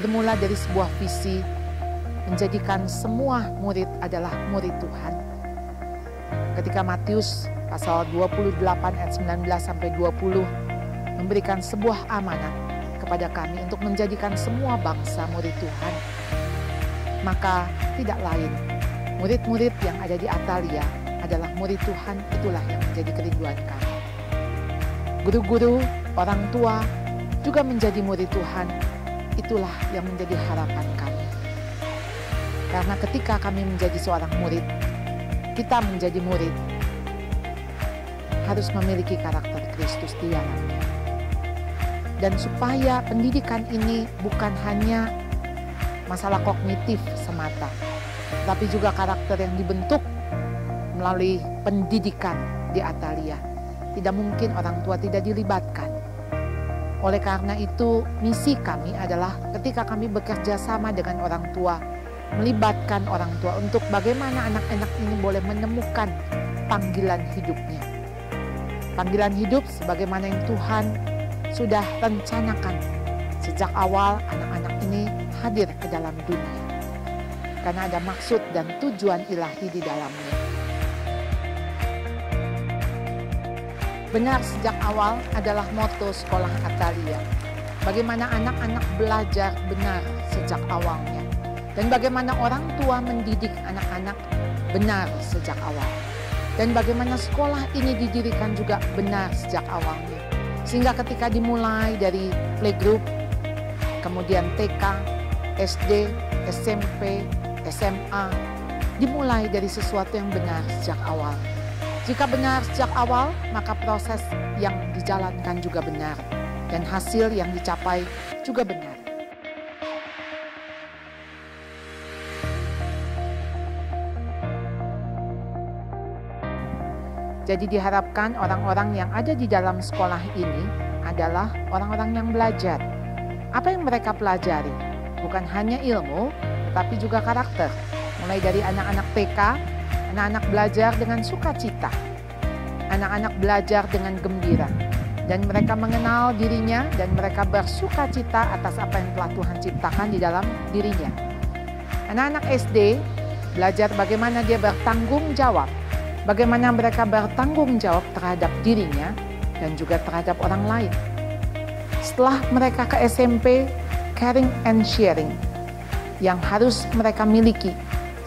bermula dari sebuah visi menjadikan semua murid adalah murid Tuhan. Ketika Matius pasal 28 ayat 19 sampai 20 memberikan sebuah amanat kepada kami untuk menjadikan semua bangsa murid Tuhan. Maka tidak lain, murid-murid yang ada di Atalia adalah murid Tuhan itulah yang menjadi kerinduan kami. Guru-guru, orang tua juga menjadi murid Tuhan itulah yang menjadi harapan kami. Karena ketika kami menjadi seorang murid, kita menjadi murid harus memiliki karakter Kristus di dalamnya. Dan supaya pendidikan ini bukan hanya masalah kognitif semata, tapi juga karakter yang dibentuk melalui pendidikan di Atalia. Tidak mungkin orang tua tidak dilibatkan oleh karena itu, misi kami adalah ketika kami bekerja sama dengan orang tua, melibatkan orang tua untuk bagaimana anak-anak ini boleh menemukan panggilan hidupnya. Panggilan hidup sebagaimana yang Tuhan sudah rencanakan sejak awal anak-anak ini hadir ke dalam dunia. Karena ada maksud dan tujuan ilahi di dalamnya. benar sejak awal adalah moto sekolah Atalia. Bagaimana anak-anak belajar benar sejak awalnya. Dan bagaimana orang tua mendidik anak-anak benar sejak awal. Dan bagaimana sekolah ini didirikan juga benar sejak awalnya. Sehingga ketika dimulai dari playgroup, kemudian TK, SD, SMP, SMA, dimulai dari sesuatu yang benar sejak awal. Jika benar sejak awal, maka proses yang dijalankan juga benar dan hasil yang dicapai juga benar. Jadi diharapkan orang-orang yang ada di dalam sekolah ini adalah orang-orang yang belajar. Apa yang mereka pelajari? Bukan hanya ilmu, tetapi juga karakter. Mulai dari anak-anak TK Anak-anak belajar dengan sukacita. Anak-anak belajar dengan gembira. Dan mereka mengenal dirinya dan mereka bersukacita atas apa yang telah Tuhan ciptakan di dalam dirinya. Anak-anak SD belajar bagaimana dia bertanggung jawab. Bagaimana mereka bertanggung jawab terhadap dirinya dan juga terhadap orang lain. Setelah mereka ke SMP, caring and sharing yang harus mereka miliki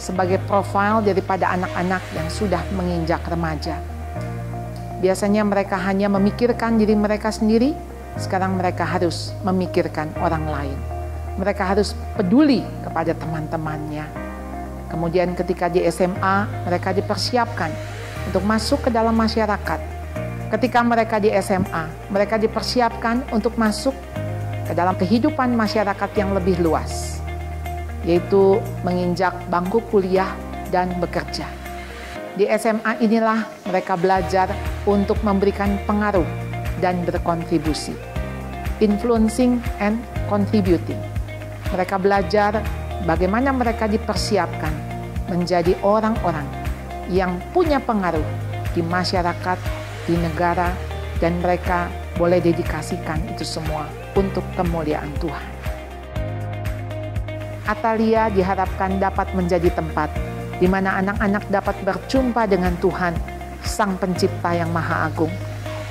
sebagai profil daripada anak-anak yang sudah menginjak remaja. Biasanya mereka hanya memikirkan diri mereka sendiri, sekarang mereka harus memikirkan orang lain. Mereka harus peduli kepada teman-temannya. Kemudian ketika di SMA, mereka dipersiapkan untuk masuk ke dalam masyarakat. Ketika mereka di SMA, mereka dipersiapkan untuk masuk ke dalam kehidupan masyarakat yang lebih luas yaitu menginjak bangku kuliah dan bekerja. Di SMA inilah mereka belajar untuk memberikan pengaruh dan berkontribusi. Influencing and contributing. Mereka belajar bagaimana mereka dipersiapkan menjadi orang-orang yang punya pengaruh di masyarakat, di negara, dan mereka boleh dedikasikan itu semua untuk kemuliaan Tuhan. Atalia diharapkan dapat menjadi tempat di mana anak-anak dapat berjumpa dengan Tuhan, Sang Pencipta yang Maha Agung,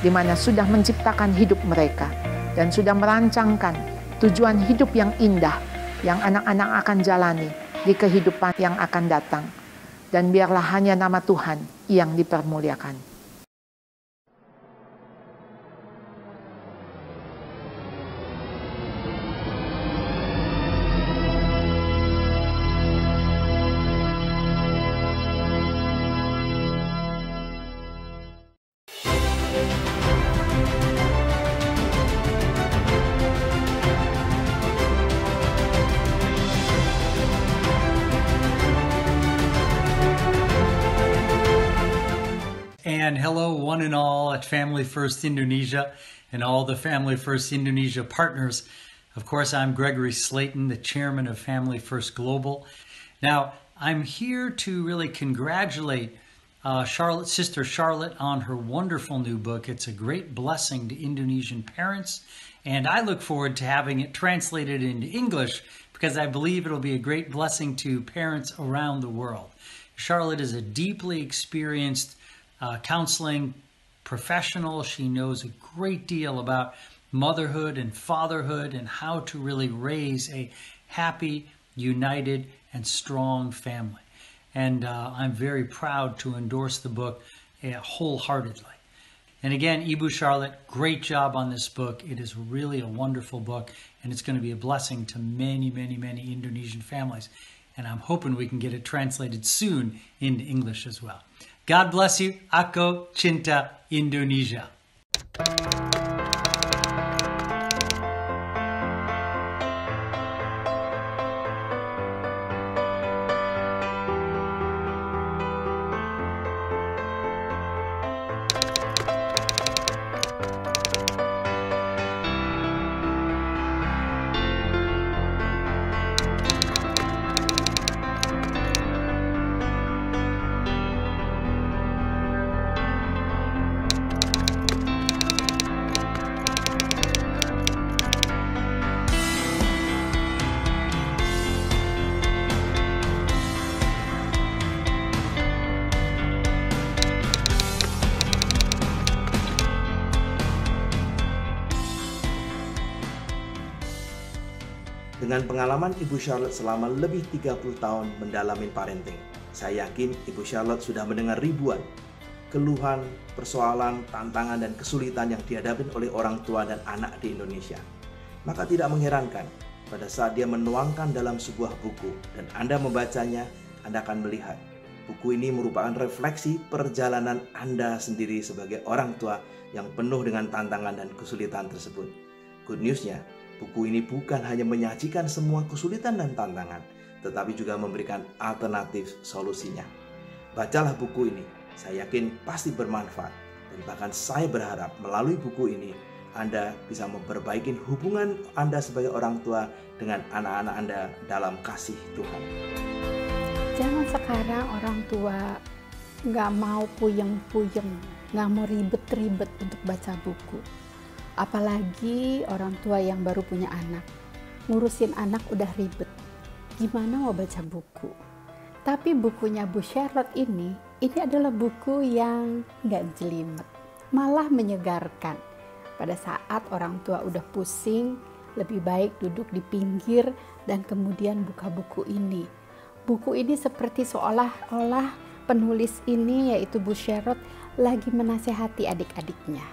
di mana sudah menciptakan hidup mereka dan sudah merancangkan tujuan hidup yang indah yang anak-anak akan jalani di kehidupan yang akan datang. Dan biarlah hanya nama Tuhan yang dipermuliakan. hello, one and all, at Family First Indonesia and all the Family First Indonesia partners. Of course, I'm Gregory Slayton, the chairman of Family First Global. Now, I'm here to really congratulate uh, Charlotte, sister Charlotte, on her wonderful new book. It's a great blessing to Indonesian parents, and I look forward to having it translated into English because I believe it'll be a great blessing to parents around the world. Charlotte is a deeply experienced uh, counseling professional. She knows a great deal about motherhood and fatherhood and how to really raise a happy, united, and strong family. And uh, I'm very proud to endorse the book uh, wholeheartedly. And again, Ibu Charlotte, great job on this book. It is really a wonderful book, and it's going to be a blessing to many, many, many Indonesian families. And I'm hoping we can get it translated soon into English as well. God bless you. Ako Cinta, Indonesia. Ibu Charlotte selama lebih 30 tahun mendalamin parenting. Saya yakin Ibu Charlotte sudah mendengar ribuan keluhan, persoalan, tantangan, dan kesulitan yang dihadapi oleh orang tua dan anak di Indonesia. Maka tidak mengherankan pada saat dia menuangkan dalam sebuah buku dan Anda membacanya, Anda akan melihat buku ini merupakan refleksi perjalanan Anda sendiri sebagai orang tua yang penuh dengan tantangan dan kesulitan tersebut. Good newsnya, Buku ini bukan hanya menyajikan semua kesulitan dan tantangan, tetapi juga memberikan alternatif solusinya. Bacalah buku ini, saya yakin pasti bermanfaat. Dan bahkan saya berharap melalui buku ini, Anda bisa memperbaiki hubungan Anda sebagai orang tua dengan anak-anak Anda dalam kasih Tuhan. Jangan sekarang orang tua nggak mau puyeng-puyeng, nggak mau ribet-ribet untuk baca buku Apalagi orang tua yang baru punya anak. Ngurusin anak udah ribet. Gimana mau baca buku? Tapi bukunya Bu Charlotte ini, ini adalah buku yang nggak jelimet. Malah menyegarkan. Pada saat orang tua udah pusing, lebih baik duduk di pinggir dan kemudian buka buku ini. Buku ini seperti seolah-olah penulis ini yaitu Bu Sherrod lagi menasehati adik-adiknya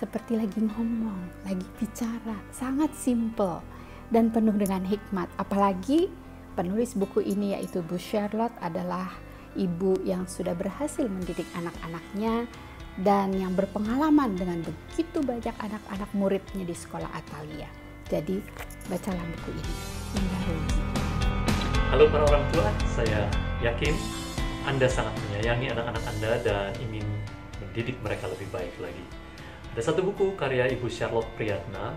seperti lagi ngomong, lagi bicara, sangat simple dan penuh dengan hikmat. Apalagi penulis buku ini yaitu Bu Charlotte adalah ibu yang sudah berhasil mendidik anak-anaknya dan yang berpengalaman dengan begitu banyak anak-anak muridnya di sekolah Atalia. Jadi, bacalah buku ini. Halo para orang tua, saya yakin Anda sangat menyayangi anak-anak Anda dan ingin mendidik mereka lebih baik lagi. Ada satu buku karya Ibu Charlotte Priyatna,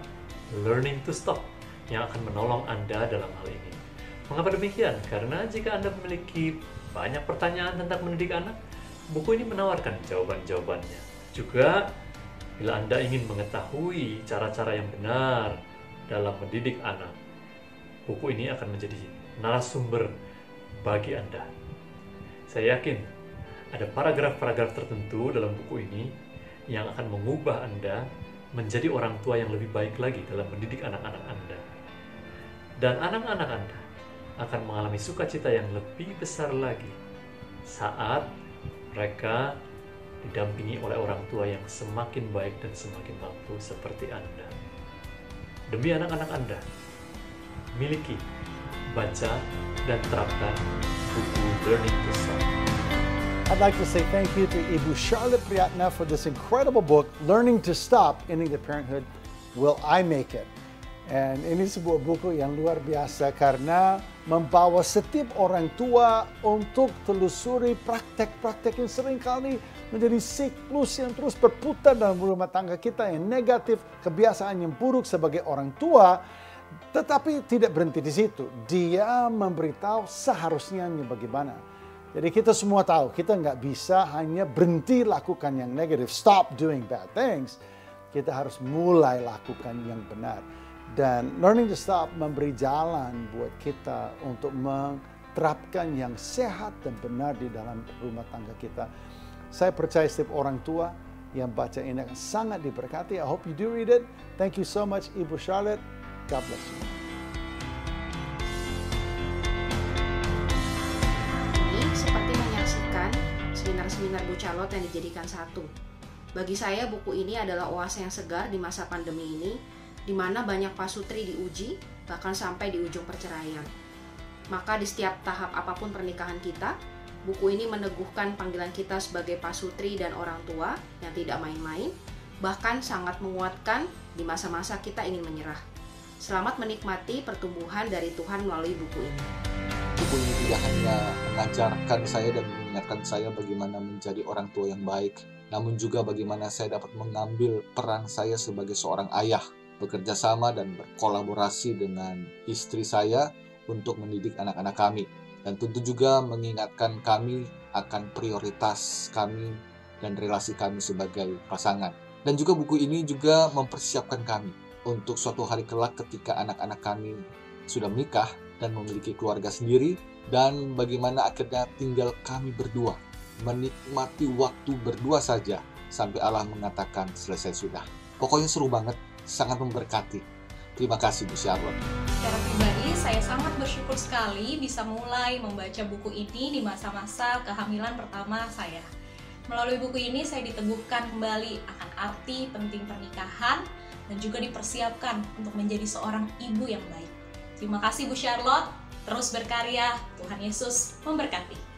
Learning to Stop, yang akan menolong Anda dalam hal ini. Mengapa demikian? Karena jika Anda memiliki banyak pertanyaan tentang mendidik anak, buku ini menawarkan jawaban-jawabannya. Juga, bila Anda ingin mengetahui cara-cara yang benar dalam mendidik anak, buku ini akan menjadi narasumber bagi Anda. Saya yakin ada paragraf-paragraf tertentu dalam buku ini yang akan mengubah Anda menjadi orang tua yang lebih baik lagi dalam mendidik anak-anak Anda. Dan anak-anak Anda akan mengalami sukacita yang lebih besar lagi saat mereka didampingi oleh orang tua yang semakin baik dan semakin mampu seperti Anda. Demi anak-anak Anda, miliki, baca, dan terapkan buku Learning to Solve. I'd like to say thank you to Ibu Charlotte Priyatna for this incredible book, Learning to Stop Ending the Parenthood, Will I Make It? And ini sebuah buku yang luar biasa karena membawa setiap orang tua untuk telusuri praktek-praktek yang seringkali menjadi siklus yang terus berputar dalam rumah tangga kita yang negatif, kebiasaan yang buruk sebagai orang tua tetapi tidak berhenti di situ. Dia memberitahu seharusnya bagaimana jadi kita semua tahu, kita nggak bisa hanya berhenti lakukan yang negatif, stop doing bad things. Kita harus mulai lakukan yang benar. Dan learning to stop memberi jalan buat kita untuk menerapkan yang sehat dan benar di dalam rumah tangga kita. Saya percaya setiap orang tua yang baca ini akan sangat diberkati. I hope you do read it. Thank you so much Ibu Charlotte. God bless you. seminar-seminar Bucalot yang dijadikan satu. Bagi saya, buku ini adalah oase yang segar di masa pandemi ini, di mana banyak pasutri diuji, bahkan sampai di ujung perceraian. Maka di setiap tahap apapun pernikahan kita, buku ini meneguhkan panggilan kita sebagai pasutri dan orang tua yang tidak main-main, bahkan sangat menguatkan di masa-masa kita ingin menyerah. Selamat menikmati pertumbuhan dari Tuhan melalui buku ini. Buku ini tidak hanya mengajarkan saya dan mengingatkan saya bagaimana menjadi orang tua yang baik, namun juga bagaimana saya dapat mengambil peran saya sebagai seorang ayah, bekerja sama dan berkolaborasi dengan istri saya untuk mendidik anak-anak kami. Dan tentu juga mengingatkan kami akan prioritas kami dan relasi kami sebagai pasangan. Dan juga buku ini juga mempersiapkan kami untuk suatu hari kelak ketika anak-anak kami sudah menikah dan memiliki keluarga sendiri, dan bagaimana akhirnya tinggal kami berdua menikmati waktu berdua saja sampai Allah mengatakan selesai sudah. Pokoknya seru banget, sangat memberkati. Terima kasih Bu Charlotte. Secara pribadi, saya sangat bersyukur sekali bisa mulai membaca buku ini di masa-masa kehamilan pertama saya. Melalui buku ini, saya diteguhkan kembali akan arti penting pernikahan dan juga dipersiapkan untuk menjadi seorang ibu yang baik. Terima kasih Bu Charlotte terus berkarya. Tuhan Yesus memberkati.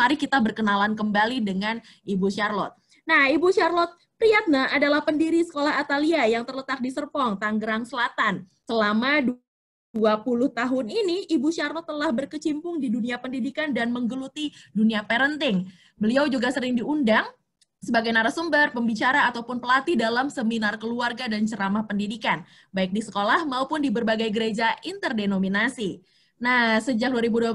mari kita berkenalan kembali dengan Ibu Charlotte. Nah, Ibu Charlotte Priyatna adalah pendiri Sekolah Atalia yang terletak di Serpong, Tangerang Selatan. Selama 20 tahun ini, Ibu Charlotte telah berkecimpung di dunia pendidikan dan menggeluti dunia parenting. Beliau juga sering diundang sebagai narasumber, pembicara, ataupun pelatih dalam seminar keluarga dan ceramah pendidikan, baik di sekolah maupun di berbagai gereja interdenominasi. Nah, sejak 2012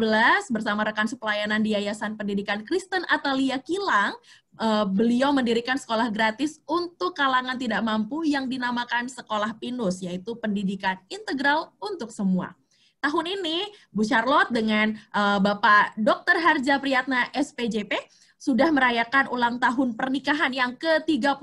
bersama rekan sepelayanan di Yayasan Pendidikan Kristen Atalia Kilang, eh, beliau mendirikan sekolah gratis untuk kalangan tidak mampu yang dinamakan Sekolah Pinus, yaitu pendidikan integral untuk semua. Tahun ini, Bu Charlotte dengan uh, Bapak Dr. Harja Priyatna SPJP sudah merayakan ulang tahun pernikahan yang ke-31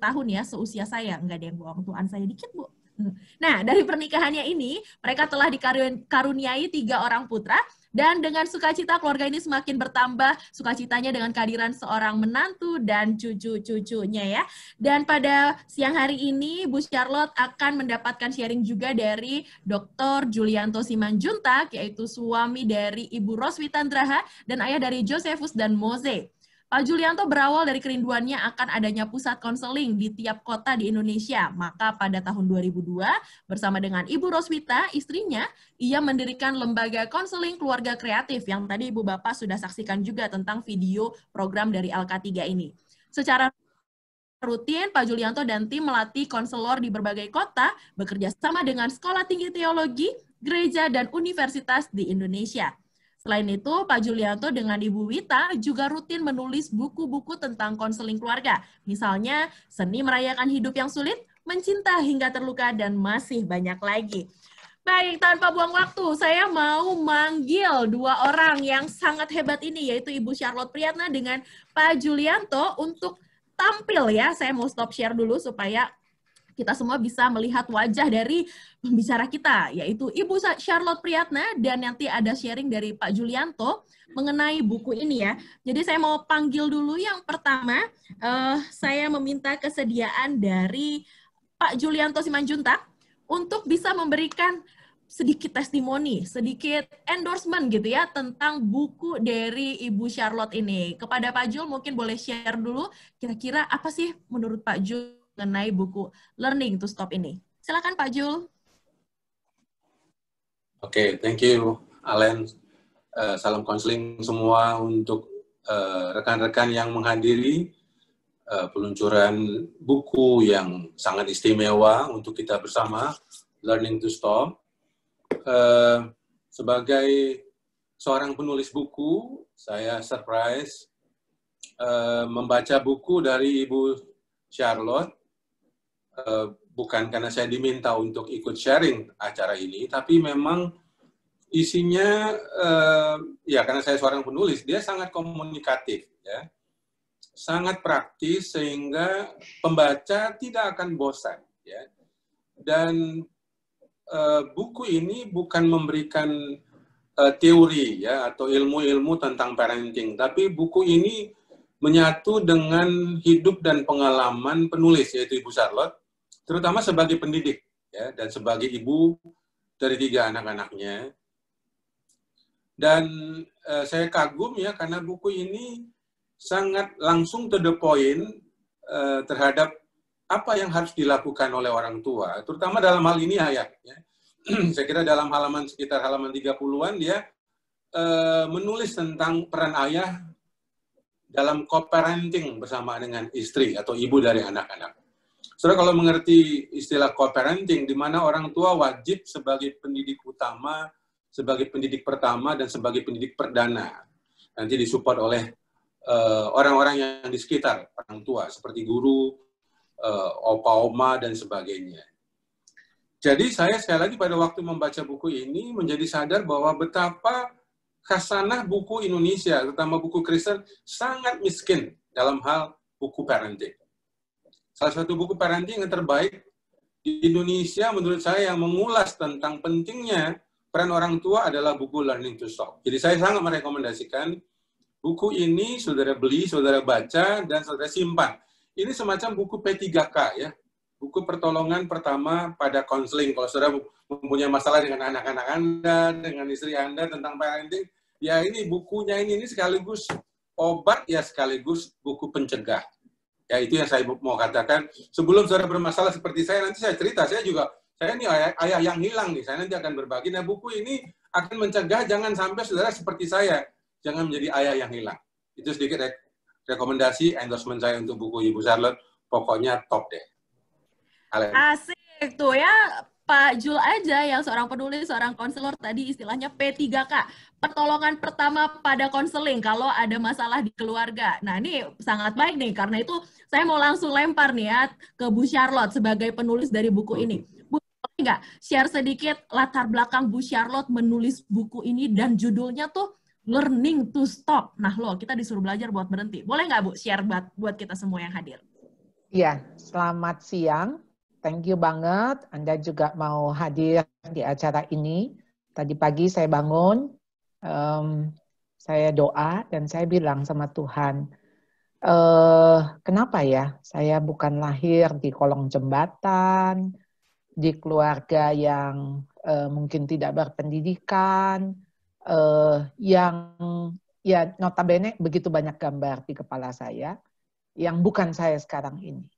tahun ya, seusia saya. Enggak ada yang bohong, tuan saya dikit, Bu. Hmm. Nah, dari pernikahannya ini, mereka telah dikaruniai tiga orang putra, dan dengan sukacita keluarga ini semakin bertambah sukacitanya dengan kehadiran seorang menantu dan cucu-cucunya ya. Dan pada siang hari ini, Bu Charlotte akan mendapatkan sharing juga dari Dr. Julianto Simanjuntak, yaitu suami dari Ibu Roswita Draha dan ayah dari Josephus dan Mose. Pak Julianto berawal dari kerinduannya akan adanya pusat konseling di tiap kota di Indonesia. Maka pada tahun 2002, bersama dengan Ibu Roswita, istrinya, ia mendirikan lembaga konseling keluarga kreatif yang tadi Ibu Bapak sudah saksikan juga tentang video program dari LK3 ini. Secara rutin, Pak Julianto dan tim melatih konselor di berbagai kota, bekerja sama dengan Sekolah Tinggi Teologi, Gereja, dan Universitas di Indonesia. Selain itu, Pak Julianto dengan Ibu Wita juga rutin menulis buku-buku tentang konseling keluarga. Misalnya, Seni Merayakan Hidup Yang Sulit, Mencinta Hingga Terluka, dan masih banyak lagi. Baik, tanpa buang waktu, saya mau manggil dua orang yang sangat hebat ini, yaitu Ibu Charlotte Priyatna dengan Pak Julianto untuk tampil ya. Saya mau stop share dulu supaya kita semua bisa melihat wajah dari pembicara kita, yaitu Ibu Charlotte Priyatna, dan nanti ada sharing dari Pak Julianto mengenai buku ini ya. Jadi saya mau panggil dulu yang pertama, uh, saya meminta kesediaan dari Pak Julianto Simanjuntak untuk bisa memberikan sedikit testimoni, sedikit endorsement gitu ya tentang buku dari Ibu Charlotte ini. Kepada Pak Jul mungkin boleh share dulu kira-kira apa sih menurut Pak Jul mengenai buku Learning to Stop ini. Silakan Pak Jul. Oke, okay, thank you Alen. Uh, salam konseling semua untuk eh, rekan-rekan uh, yang menghadiri uh, peluncuran buku yang sangat istimewa untuk kita bersama, Learning to Stop. Uh, sebagai seorang penulis buku, saya surprise uh, membaca buku dari Ibu Charlotte Eh, bukan karena saya diminta untuk ikut sharing acara ini, tapi memang isinya uh, ya karena saya seorang penulis, dia sangat komunikatif ya. Sangat praktis sehingga pembaca tidak akan bosan ya. Dan uh, buku ini bukan memberikan uh, teori ya atau ilmu-ilmu tentang parenting, tapi buku ini menyatu dengan hidup dan pengalaman penulis yaitu Ibu Charlotte terutama sebagai pendidik ya, dan sebagai ibu dari tiga anak-anaknya. Dan e, saya kagum ya karena buku ini sangat langsung to the point e, terhadap apa yang harus dilakukan oleh orang tua, terutama dalam hal ini ayah. Ya. saya kira dalam halaman sekitar halaman 30-an dia e, menulis tentang peran ayah dalam co-parenting bersama dengan istri atau ibu dari anak-anak Saudara kalau mengerti istilah co-parenting, di mana orang tua wajib sebagai pendidik utama, sebagai pendidik pertama, dan sebagai pendidik perdana. Nanti disupport oleh eh, orang-orang uh, yang di sekitar orang tua, seperti guru, uh, eh, opa-oma, dan sebagainya. Jadi saya sekali lagi pada waktu membaca buku ini menjadi sadar bahwa betapa khasanah buku Indonesia, terutama buku Kristen, sangat miskin dalam hal buku parenting salah satu buku parenting yang terbaik di Indonesia menurut saya yang mengulas tentang pentingnya peran orang tua adalah buku Learning to Stop. Jadi saya sangat merekomendasikan buku ini saudara beli, saudara baca, dan saudara simpan. Ini semacam buku P3K ya, buku pertolongan pertama pada konseling. Kalau saudara mempunyai masalah dengan anak-anak Anda, dengan istri Anda tentang parenting, ya ini bukunya ini, ini sekaligus obat ya sekaligus buku pencegah. Ya itu yang saya mau katakan. Sebelum saudara bermasalah seperti saya, nanti saya cerita. Saya juga, saya ini ayah, ayah yang hilang nih. Saya nanti akan berbagi. Nah buku ini akan mencegah jangan sampai saudara seperti saya. Jangan menjadi ayah yang hilang. Itu sedikit re rekomendasi endorsement saya untuk buku Ibu Charlotte. Pokoknya top deh. Asik tuh ya Pak Jul aja yang seorang penulis, seorang konselor tadi istilahnya P3K, pertolongan pertama pada konseling kalau ada masalah di keluarga. Nah ini sangat baik nih, karena itu saya mau langsung lempar nih ya ke Bu Charlotte sebagai penulis dari buku ini. Bu, boleh nggak share sedikit latar belakang Bu Charlotte menulis buku ini dan judulnya tuh Learning to Stop. Nah loh, kita disuruh belajar buat berhenti. Boleh nggak Bu share buat, buat kita semua yang hadir? Iya, selamat siang thank you banget Anda juga mau hadir di acara ini. Tadi pagi saya bangun, um, saya doa dan saya bilang sama Tuhan, uh, kenapa ya saya bukan lahir di kolong jembatan, di keluarga yang uh, mungkin tidak berpendidikan, uh, yang ya notabene begitu banyak gambar di kepala saya yang bukan saya sekarang ini.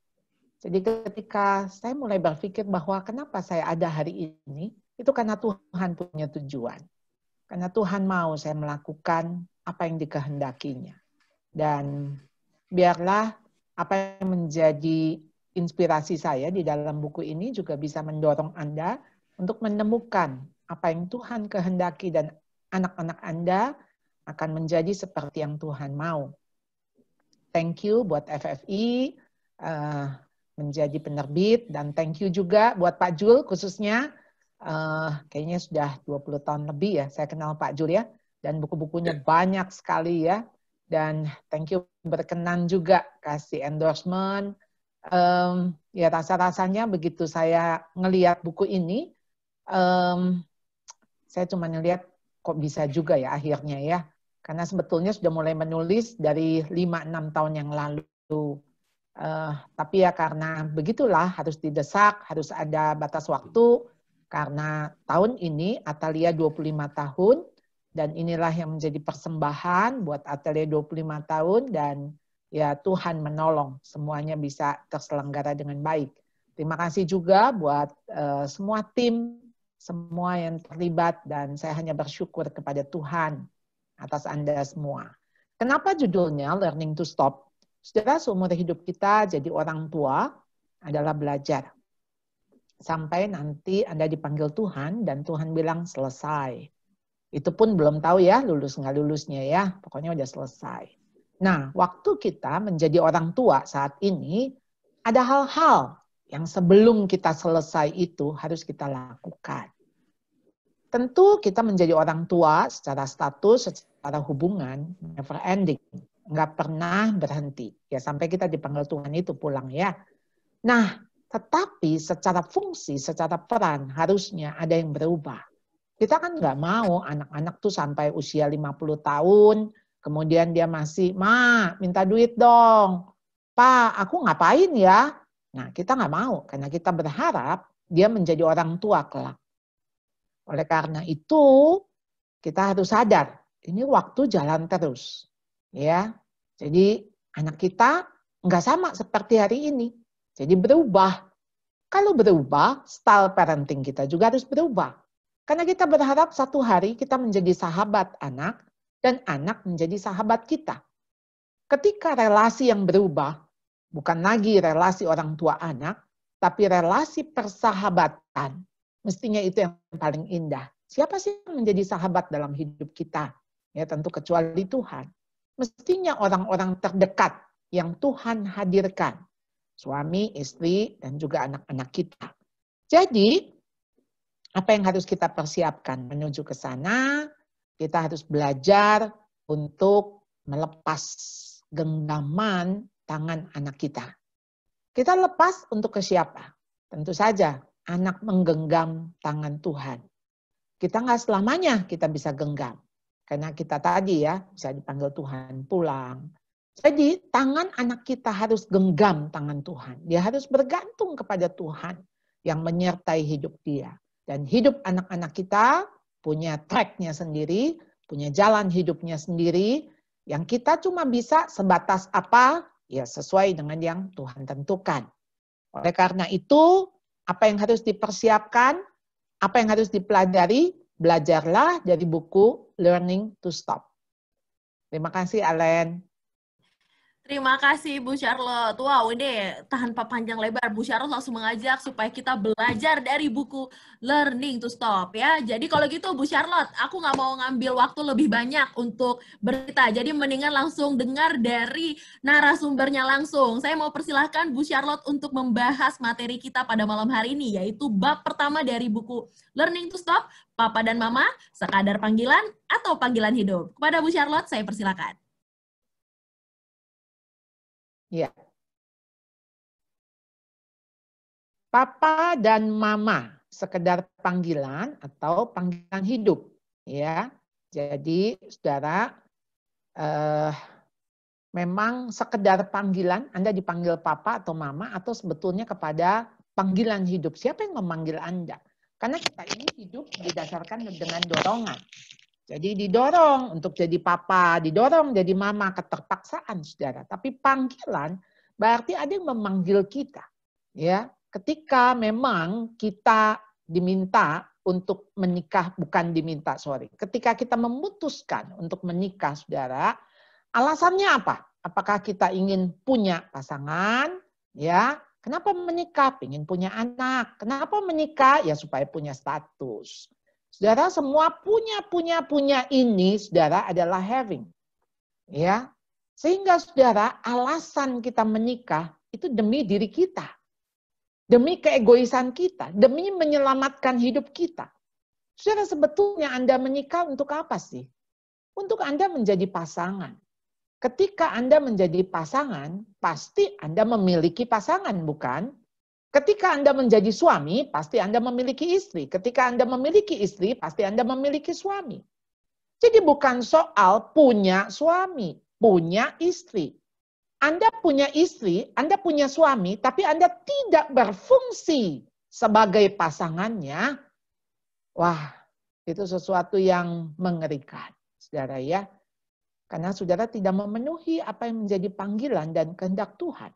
Jadi ketika saya mulai berpikir bahwa kenapa saya ada hari ini, itu karena Tuhan punya tujuan. Karena Tuhan mau saya melakukan apa yang dikehendakinya. Dan biarlah apa yang menjadi inspirasi saya di dalam buku ini juga bisa mendorong Anda untuk menemukan apa yang Tuhan kehendaki dan anak-anak Anda akan menjadi seperti yang Tuhan mau. Thank you buat FFI, uh, eh, menjadi penerbit dan thank you juga buat Pak Jul khususnya uh, kayaknya sudah 20 tahun lebih ya saya kenal Pak Jul ya dan buku-bukunya yeah. banyak sekali ya dan thank you berkenan juga kasih endorsement um, ya rasa-rasanya begitu saya ngeliat buku ini um, saya cuma ngeliat kok bisa juga ya akhirnya ya karena sebetulnya sudah mulai menulis dari 5-6 tahun yang lalu Uh, tapi ya karena begitulah harus didesak, harus ada batas waktu karena tahun ini Atalia 25 tahun dan inilah yang menjadi persembahan buat Atalia 25 tahun dan ya Tuhan menolong semuanya bisa terselenggara dengan baik. Terima kasih juga buat uh, semua tim, semua yang terlibat dan saya hanya bersyukur kepada Tuhan atas Anda semua. Kenapa judulnya Learning to Stop? Saudara, seumur hidup kita jadi orang tua adalah belajar. Sampai nanti Anda dipanggil Tuhan dan Tuhan bilang selesai. Itu pun belum tahu ya lulus nggak lulusnya ya, pokoknya udah selesai. Nah, waktu kita menjadi orang tua saat ini, ada hal-hal yang sebelum kita selesai itu harus kita lakukan. Tentu kita menjadi orang tua secara status, secara hubungan, never ending nggak pernah berhenti ya sampai kita dipanggil Tuhan itu pulang ya. Nah, tetapi secara fungsi, secara peran harusnya ada yang berubah. Kita kan nggak mau anak-anak tuh sampai usia 50 tahun, kemudian dia masih, ma minta duit dong, pak aku ngapain ya? Nah kita nggak mau karena kita berharap dia menjadi orang tua kelak. Oleh karena itu kita harus sadar ini waktu jalan terus, ya jadi anak kita nggak sama seperti hari ini. Jadi berubah. Kalau berubah, style parenting kita juga harus berubah. Karena kita berharap satu hari kita menjadi sahabat anak dan anak menjadi sahabat kita. Ketika relasi yang berubah, bukan lagi relasi orang tua anak, tapi relasi persahabatan. Mestinya itu yang paling indah. Siapa sih yang menjadi sahabat dalam hidup kita? Ya tentu kecuali Tuhan mestinya orang-orang terdekat yang Tuhan hadirkan. Suami, istri, dan juga anak-anak kita. Jadi, apa yang harus kita persiapkan menuju ke sana? Kita harus belajar untuk melepas genggaman tangan anak kita. Kita lepas untuk ke siapa? Tentu saja anak menggenggam tangan Tuhan. Kita nggak selamanya kita bisa genggam. Karena kita tadi ya, bisa dipanggil Tuhan pulang. Jadi tangan anak kita harus genggam tangan Tuhan. Dia harus bergantung kepada Tuhan yang menyertai hidup dia. Dan hidup anak-anak kita punya tracknya sendiri, punya jalan hidupnya sendiri, yang kita cuma bisa sebatas apa, ya sesuai dengan yang Tuhan tentukan. Oleh karena itu, apa yang harus dipersiapkan, apa yang harus dipelajari, Belajarlah dari buku Learning to Stop. Terima kasih, Alen. Terima kasih Bu Charlotte. Wow, ini tahan panjang lebar Bu Charlotte langsung mengajak supaya kita belajar dari buku Learning to Stop ya. Jadi kalau gitu Bu Charlotte, aku nggak mau ngambil waktu lebih banyak untuk berita. Jadi mendingan langsung dengar dari narasumbernya langsung. Saya mau persilahkan Bu Charlotte untuk membahas materi kita pada malam hari ini, yaitu bab pertama dari buku Learning to Stop, Papa dan Mama, sekadar panggilan atau panggilan hidup? Kepada Bu Charlotte, saya persilakan. Ya. Papa dan Mama, sekedar panggilan atau panggilan hidup. ya. Jadi, saudara, eh, memang sekedar panggilan, Anda dipanggil Papa atau Mama, atau sebetulnya kepada panggilan hidup. Siapa yang memanggil Anda? Karena kita ini hidup didasarkan dengan dorongan. Jadi didorong untuk jadi papa, didorong jadi mama, keterpaksaan saudara. Tapi panggilan berarti ada yang memanggil kita. ya. Ketika memang kita diminta untuk menikah, bukan diminta, sorry. Ketika kita memutuskan untuk menikah, saudara, alasannya apa? Apakah kita ingin punya pasangan, ya, Kenapa menikah? Pengen punya anak. Kenapa menikah? Ya supaya punya status. Saudara, semua punya, punya, punya ini, saudara, adalah having. Ya, Sehingga, saudara, alasan kita menikah itu demi diri kita. Demi keegoisan kita. Demi menyelamatkan hidup kita. Saudara, sebetulnya Anda menikah untuk apa sih? Untuk Anda menjadi pasangan. Ketika Anda menjadi pasangan, pasti Anda memiliki pasangan, bukan? Ketika Anda menjadi suami, pasti Anda memiliki istri. Ketika Anda memiliki istri, pasti Anda memiliki suami. Jadi bukan soal punya suami, punya istri. Anda punya istri, Anda punya suami, tapi Anda tidak berfungsi sebagai pasangannya. Wah, itu sesuatu yang mengerikan, saudara ya. Karena saudara tidak memenuhi apa yang menjadi panggilan dan kehendak Tuhan.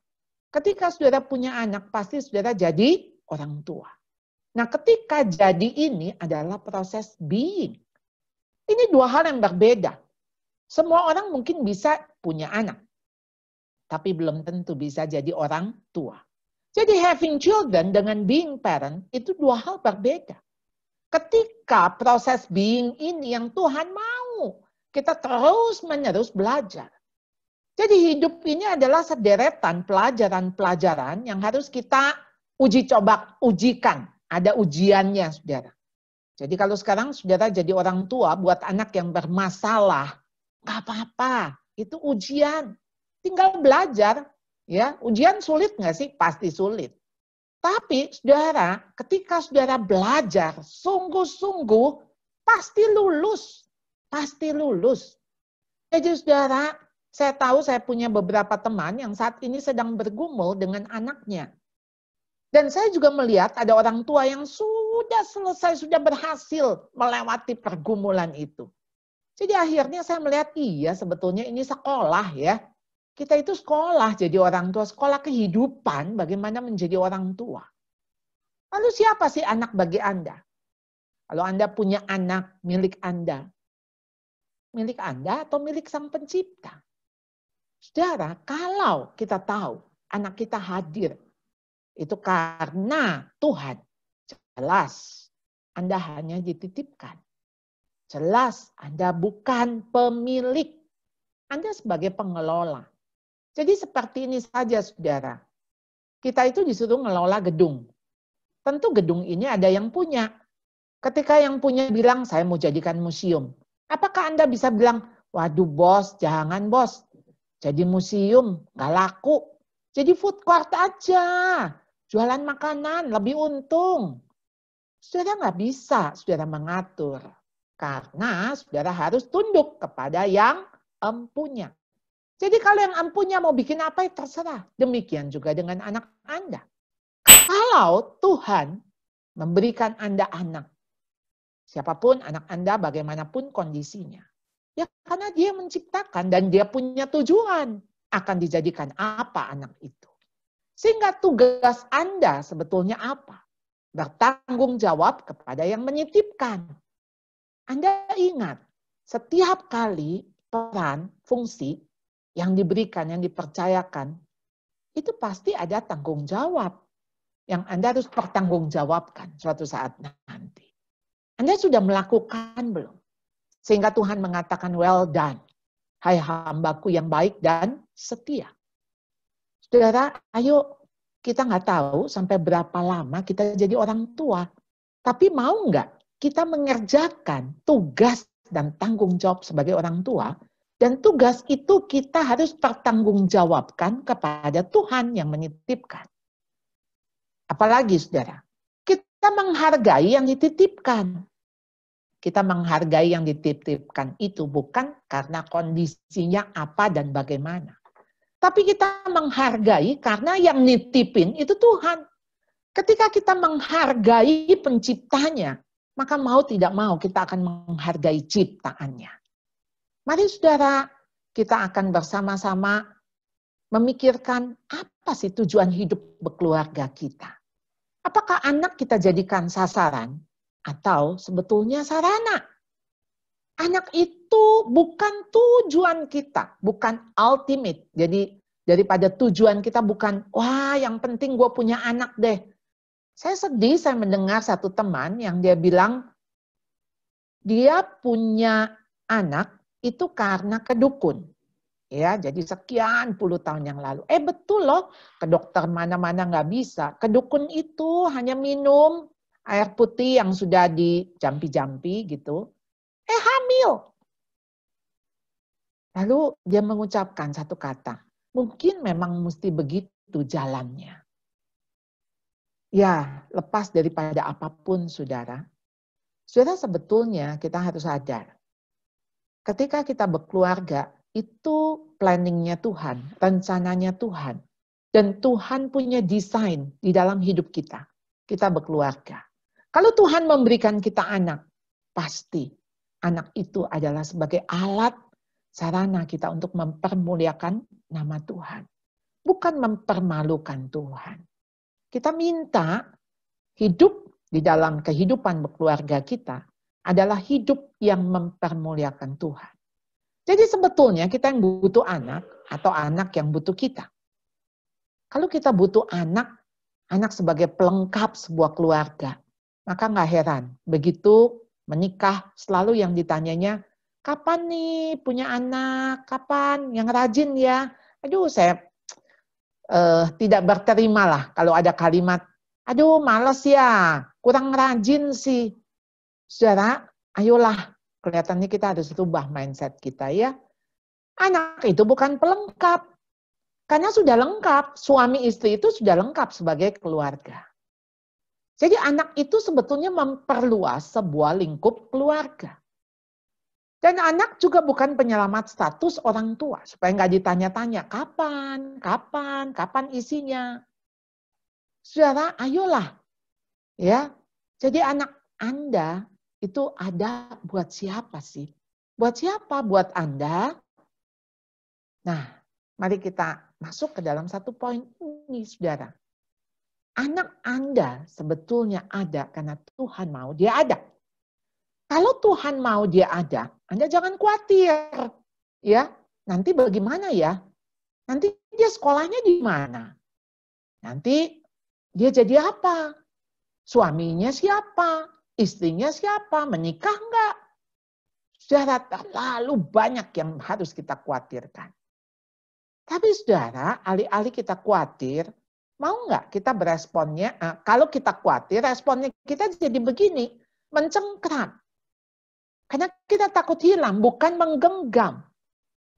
Ketika saudara punya anak, pasti saudara jadi orang tua. Nah, ketika jadi ini adalah proses being. Ini dua hal yang berbeda. Semua orang mungkin bisa punya anak, tapi belum tentu bisa jadi orang tua. Jadi having children dengan being parent itu dua hal berbeda. Ketika proses being ini yang Tuhan mau, kita terus menerus belajar. Jadi hidup ini adalah sederetan pelajaran-pelajaran yang harus kita uji coba, ujikan. Ada ujiannya, saudara. Jadi kalau sekarang saudara jadi orang tua buat anak yang bermasalah, nggak apa-apa. Itu ujian. Tinggal belajar. Ya, ujian sulit nggak sih? Pasti sulit. Tapi saudara, ketika saudara belajar sungguh-sungguh, pasti lulus pasti lulus. Jadi ya, saudara, saya tahu saya punya beberapa teman yang saat ini sedang bergumul dengan anaknya. Dan saya juga melihat ada orang tua yang sudah selesai, sudah berhasil melewati pergumulan itu. Jadi akhirnya saya melihat, iya sebetulnya ini sekolah ya. Kita itu sekolah jadi orang tua, sekolah kehidupan bagaimana menjadi orang tua. Lalu siapa sih anak bagi Anda? Kalau Anda punya anak milik Anda, milik Anda atau milik Sang Pencipta? Saudara, kalau kita tahu anak kita hadir, itu karena Tuhan. Jelas, Anda hanya dititipkan. Jelas, Anda bukan pemilik. Anda sebagai pengelola. Jadi seperti ini saja, saudara. Kita itu disuruh ngelola gedung. Tentu gedung ini ada yang punya. Ketika yang punya bilang, saya mau jadikan museum. Apakah Anda bisa bilang, waduh bos, jangan bos, jadi museum, nggak laku. Jadi food court aja, jualan makanan, lebih untung. Saudara nggak bisa, saudara mengatur. Karena saudara harus tunduk kepada yang empunya. Jadi kalau yang empunya mau bikin apa ya terserah. Demikian juga dengan anak Anda. Kalau Tuhan memberikan Anda anak Siapapun anak Anda, bagaimanapun kondisinya. Ya karena dia menciptakan dan dia punya tujuan akan dijadikan apa anak itu. Sehingga tugas Anda sebetulnya apa? Bertanggung jawab kepada yang menitipkan. Anda ingat, setiap kali peran, fungsi yang diberikan, yang dipercayakan, itu pasti ada tanggung jawab yang Anda harus pertanggungjawabkan suatu saat nanti. Anda sudah melakukan belum? Sehingga Tuhan mengatakan, well done. Hai hambaku yang baik dan setia. Saudara, ayo kita nggak tahu sampai berapa lama kita jadi orang tua. Tapi mau nggak kita mengerjakan tugas dan tanggung jawab sebagai orang tua dan tugas itu kita harus jawabkan kepada Tuhan yang menitipkan. Apalagi saudara, kita menghargai yang dititipkan. Kita menghargai yang dititipkan itu bukan karena kondisinya apa dan bagaimana. Tapi kita menghargai karena yang nitipin itu Tuhan. Ketika kita menghargai penciptanya, maka mau tidak mau kita akan menghargai ciptaannya. Mari saudara, kita akan bersama-sama memikirkan apa sih tujuan hidup berkeluarga kita. Apakah anak kita jadikan sasaran atau sebetulnya sarana? Anak itu bukan tujuan kita, bukan ultimate. Jadi daripada tujuan kita bukan, wah yang penting gue punya anak deh. Saya sedih saya mendengar satu teman yang dia bilang, dia punya anak itu karena kedukun ya jadi sekian puluh tahun yang lalu eh betul loh ke dokter mana-mana nggak bisa ke dukun itu hanya minum air putih yang sudah dijampi-jampi gitu eh hamil lalu dia mengucapkan satu kata mungkin memang mesti begitu jalannya ya lepas daripada apapun saudara saudara sebetulnya kita harus sadar ketika kita berkeluarga itu planningnya Tuhan, rencananya Tuhan. Dan Tuhan punya desain di dalam hidup kita. Kita berkeluarga. Kalau Tuhan memberikan kita anak, pasti anak itu adalah sebagai alat sarana kita untuk mempermuliakan nama Tuhan. Bukan mempermalukan Tuhan. Kita minta hidup di dalam kehidupan berkeluarga kita adalah hidup yang mempermuliakan Tuhan. Jadi sebetulnya kita yang butuh anak atau anak yang butuh kita. Kalau kita butuh anak, anak sebagai pelengkap sebuah keluarga, maka nggak heran. Begitu menikah, selalu yang ditanyanya, kapan nih punya anak, kapan, yang rajin ya. Aduh, saya eh, tidak berterima lah kalau ada kalimat, aduh males ya, kurang rajin sih. Saudara, ayolah Kelihatannya kita harus rubah mindset kita ya. Anak itu bukan pelengkap. Karena sudah lengkap, suami istri itu sudah lengkap sebagai keluarga. Jadi anak itu sebetulnya memperluas sebuah lingkup keluarga. Dan anak juga bukan penyelamat status orang tua. Supaya nggak ditanya-tanya, kapan, kapan, kapan isinya. Saudara, ayolah. ya. Jadi anak Anda itu ada buat siapa sih? Buat siapa? Buat Anda. Nah, mari kita masuk ke dalam satu poin ini, saudara. Anak Anda sebetulnya ada karena Tuhan mau dia ada. Kalau Tuhan mau dia ada, Anda jangan khawatir. Ya, nanti bagaimana ya? Nanti dia sekolahnya di mana? Nanti dia jadi apa? Suaminya siapa? Istrinya siapa? Menikah enggak? Saudara, terlalu banyak yang harus kita khawatirkan. Tapi saudara, alih-alih kita khawatir, mau enggak kita beresponnya? Eh, kalau kita khawatir, responnya kita jadi begini, mencengkram. Karena kita takut hilang, bukan menggenggam.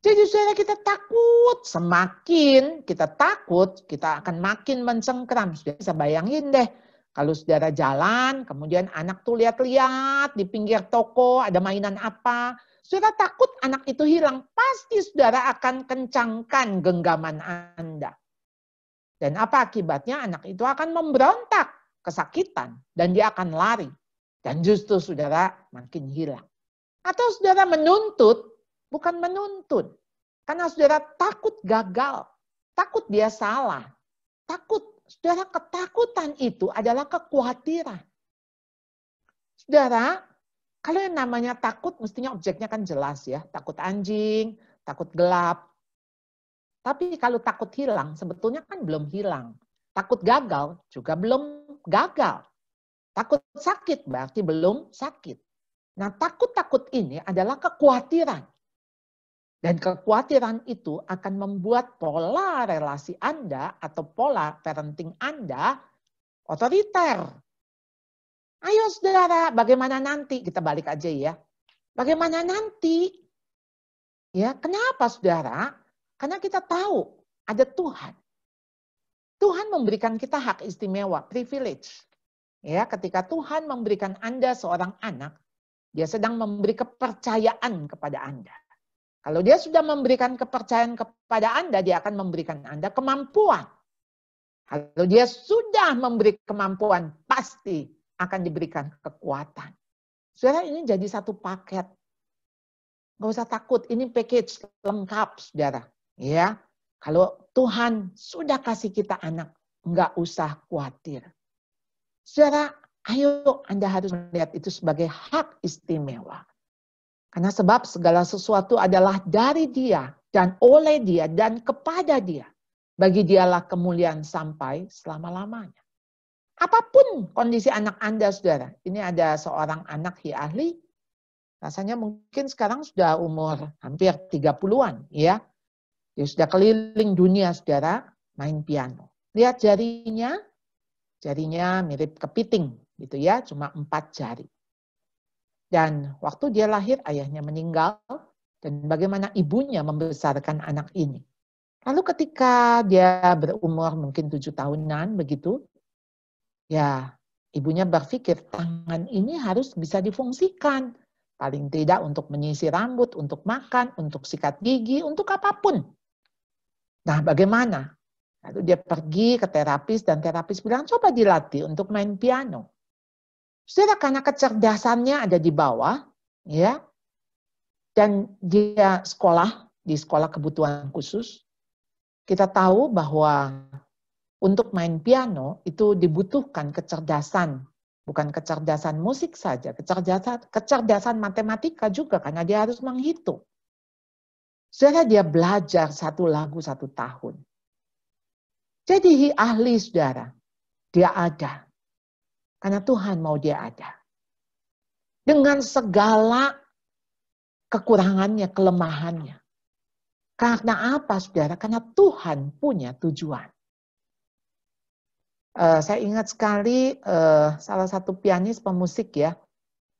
Jadi saudara kita takut, semakin kita takut, kita akan makin mencengkram. Sudah bisa bayangin deh, kalau saudara jalan, kemudian anak tuh lihat-lihat di pinggir toko ada mainan apa, saudara takut anak itu hilang, pasti saudara akan kencangkan genggaman Anda. Dan apa akibatnya? Anak itu akan memberontak, kesakitan, dan dia akan lari. Dan justru saudara makin hilang. Atau saudara menuntut, bukan menuntut, Karena saudara takut gagal, takut dia salah, takut Saudara, ketakutan itu adalah kekhawatiran. Saudara, kalau yang namanya takut, mestinya objeknya kan jelas ya. Takut anjing, takut gelap. Tapi kalau takut hilang, sebetulnya kan belum hilang. Takut gagal juga belum gagal. Takut sakit berarti belum sakit. Nah, takut-takut ini adalah kekhawatiran. Dan kekhawatiran itu akan membuat pola relasi Anda atau pola parenting Anda otoriter. Ayo saudara, bagaimana nanti? Kita balik aja ya. Bagaimana nanti? Ya, kenapa saudara? Karena kita tahu ada Tuhan. Tuhan memberikan kita hak istimewa, privilege. Ya, ketika Tuhan memberikan Anda seorang anak, dia sedang memberi kepercayaan kepada Anda. Kalau dia sudah memberikan kepercayaan kepada Anda, dia akan memberikan Anda kemampuan. Kalau dia sudah memberi kemampuan, pasti akan diberikan kekuatan. Saudara, ini jadi satu paket. Gak usah takut, ini package lengkap, saudara. Ya, kalau Tuhan sudah kasih kita anak, nggak usah khawatir. Saudara, ayo Anda harus melihat itu sebagai hak istimewa. Karena sebab segala sesuatu adalah dari dia dan oleh dia dan kepada dia. Bagi dialah kemuliaan sampai selama-lamanya. Apapun kondisi anak Anda, saudara. Ini ada seorang anak hi ya, ahli. Rasanya mungkin sekarang sudah umur hampir 30-an. ya. Dia ya, sudah keliling dunia, saudara, main piano. Lihat jarinya, jarinya mirip kepiting gitu ya, cuma empat jari. Dan waktu dia lahir, ayahnya meninggal, dan bagaimana ibunya membesarkan anak ini. Lalu ketika dia berumur mungkin tujuh tahunan begitu, ya ibunya berpikir tangan ini harus bisa difungsikan. Paling tidak untuk menyisir rambut, untuk makan, untuk sikat gigi, untuk apapun. Nah bagaimana? Lalu dia pergi ke terapis dan terapis bilang coba dilatih untuk main piano. Saudara karena kecerdasannya ada di bawah, ya, dan dia sekolah di sekolah kebutuhan khusus, kita tahu bahwa untuk main piano itu dibutuhkan kecerdasan, bukan kecerdasan musik saja, kecerdasan kecerdasan matematika juga karena dia harus menghitung. Saudara dia belajar satu lagu satu tahun. Jadi ahli saudara, dia ada. Karena Tuhan mau dia ada. Dengan segala kekurangannya, kelemahannya. Karena apa saudara? Karena Tuhan punya tujuan. Uh, saya ingat sekali uh, salah satu pianis pemusik ya,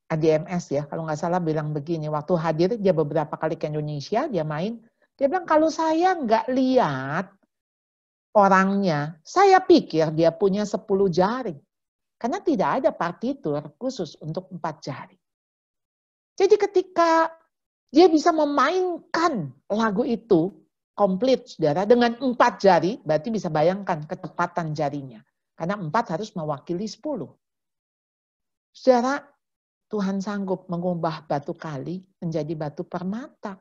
ADMS ya, kalau nggak salah bilang begini, waktu hadir dia beberapa kali ke Indonesia, dia main, dia bilang kalau saya nggak lihat orangnya, saya pikir dia punya 10 jari. Karena tidak ada partitur khusus untuk empat jari. Jadi ketika dia bisa memainkan lagu itu komplit, saudara, dengan empat jari, berarti bisa bayangkan ketepatan jarinya. Karena empat harus mewakili sepuluh. Saudara, Tuhan sanggup mengubah batu kali menjadi batu permata.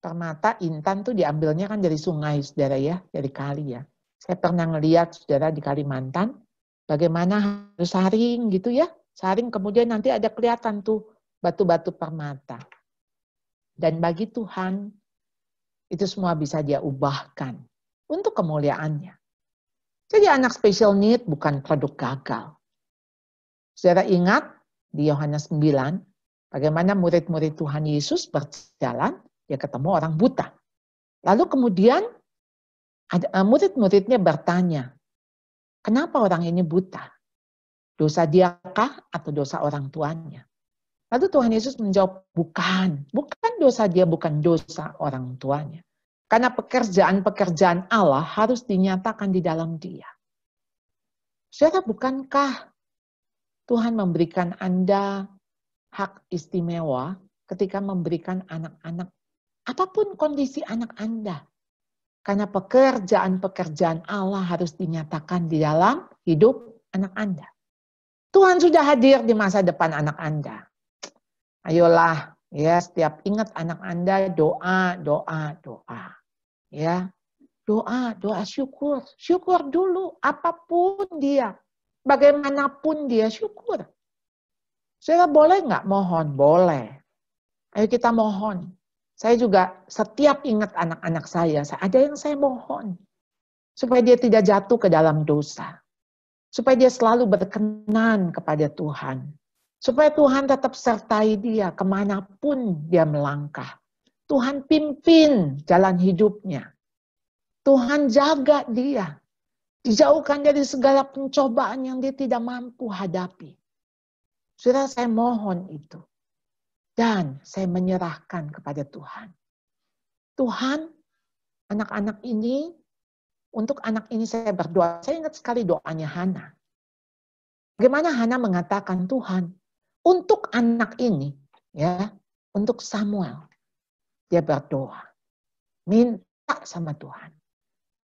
Permata, intan tuh diambilnya kan dari sungai, saudara ya, dari kali ya. Saya pernah ngeliat saudara di Kalimantan, bagaimana harus saring gitu ya. Saring kemudian nanti ada kelihatan tuh batu-batu permata. Dan bagi Tuhan, itu semua bisa dia ubahkan untuk kemuliaannya. Jadi anak special need bukan produk gagal. Saudara ingat di Yohanes 9, bagaimana murid-murid Tuhan Yesus berjalan, dia ketemu orang buta. Lalu kemudian ada eh, murid-muridnya bertanya, kenapa orang ini buta? Dosa diakah atau dosa orang tuanya? Lalu Tuhan Yesus menjawab, bukan. Bukan dosa dia, bukan dosa orang tuanya. Karena pekerjaan-pekerjaan Allah harus dinyatakan di dalam dia. Saudara, bukankah Tuhan memberikan Anda hak istimewa ketika memberikan anak-anak, apapun kondisi anak Anda, karena pekerjaan-pekerjaan Allah harus dinyatakan di dalam hidup anak Anda. Tuhan sudah hadir di masa depan anak Anda. Ayolah, ya setiap ingat anak Anda doa, doa, doa. Ya, doa, doa syukur. Syukur dulu apapun dia. Bagaimanapun dia syukur. Saya boleh nggak mohon? Boleh. Ayo kita mohon. Saya juga setiap ingat anak-anak saya, ada yang saya mohon. Supaya dia tidak jatuh ke dalam dosa. Supaya dia selalu berkenan kepada Tuhan. Supaya Tuhan tetap sertai dia kemanapun dia melangkah. Tuhan pimpin jalan hidupnya. Tuhan jaga dia. Dijauhkan dari segala pencobaan yang dia tidak mampu hadapi. Sudah saya mohon itu. Dan saya menyerahkan kepada Tuhan. Tuhan, anak-anak ini, untuk anak ini saya berdoa. Saya ingat sekali doanya Hana. Bagaimana Hana mengatakan Tuhan, untuk anak ini, ya, untuk Samuel, dia berdoa. Minta sama Tuhan.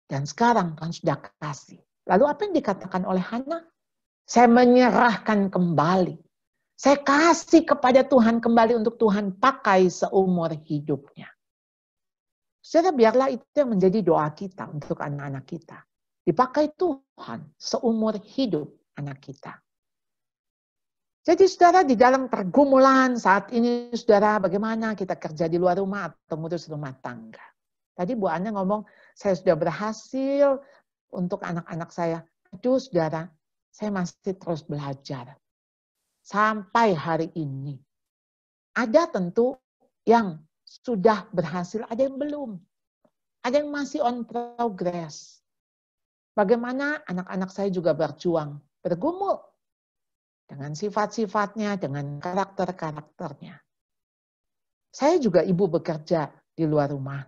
Dan sekarang Tuhan sudah kasih. Lalu apa yang dikatakan oleh Hana? Saya menyerahkan kembali saya kasih kepada Tuhan kembali untuk Tuhan pakai seumur hidupnya. Saya biarlah itu yang menjadi doa kita untuk anak-anak kita. Dipakai Tuhan seumur hidup anak kita. Jadi saudara di dalam pergumulan saat ini saudara bagaimana kita kerja di luar rumah atau ngurus rumah tangga. Tadi Bu Anya ngomong saya sudah berhasil untuk anak-anak saya. Aduh saudara, saya masih terus belajar sampai hari ini. Ada tentu yang sudah berhasil, ada yang belum. Ada yang masih on progress. Bagaimana anak-anak saya juga berjuang, bergumul dengan sifat-sifatnya, dengan karakter-karakternya. Saya juga ibu bekerja di luar rumah.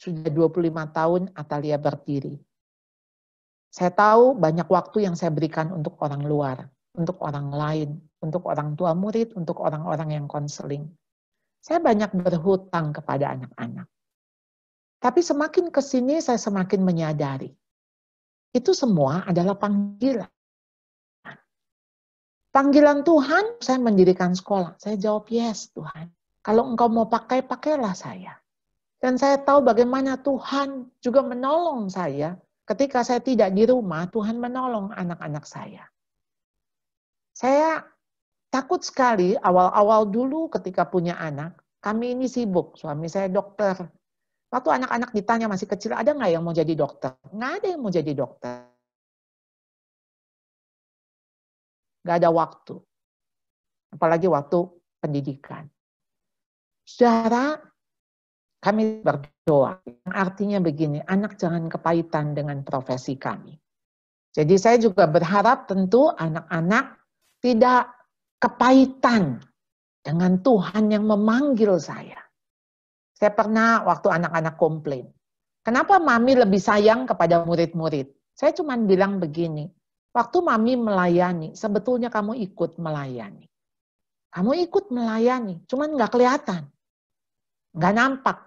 Sudah 25 tahun Atalia berdiri. Saya tahu banyak waktu yang saya berikan untuk orang luar, untuk orang lain untuk orang tua murid, untuk orang-orang yang konseling. Saya banyak berhutang kepada anak-anak. Tapi semakin ke sini saya semakin menyadari. Itu semua adalah panggilan. Panggilan Tuhan, saya mendirikan sekolah. Saya jawab, yes Tuhan. Kalau engkau mau pakai, pakailah saya. Dan saya tahu bagaimana Tuhan juga menolong saya. Ketika saya tidak di rumah, Tuhan menolong anak-anak saya. Saya takut sekali awal-awal dulu ketika punya anak, kami ini sibuk, suami saya dokter. Waktu anak-anak ditanya masih kecil, ada nggak yang mau jadi dokter? Nggak ada yang mau jadi dokter. Nggak ada waktu. Apalagi waktu pendidikan. Saudara, kami berdoa. Artinya begini, anak jangan kepahitan dengan profesi kami. Jadi saya juga berharap tentu anak-anak tidak kepahitan dengan Tuhan yang memanggil saya. Saya pernah waktu anak-anak komplain, kenapa mami lebih sayang kepada murid-murid? Saya cuma bilang begini, waktu mami melayani, sebetulnya kamu ikut melayani. Kamu ikut melayani, cuman nggak kelihatan. Nggak nampak.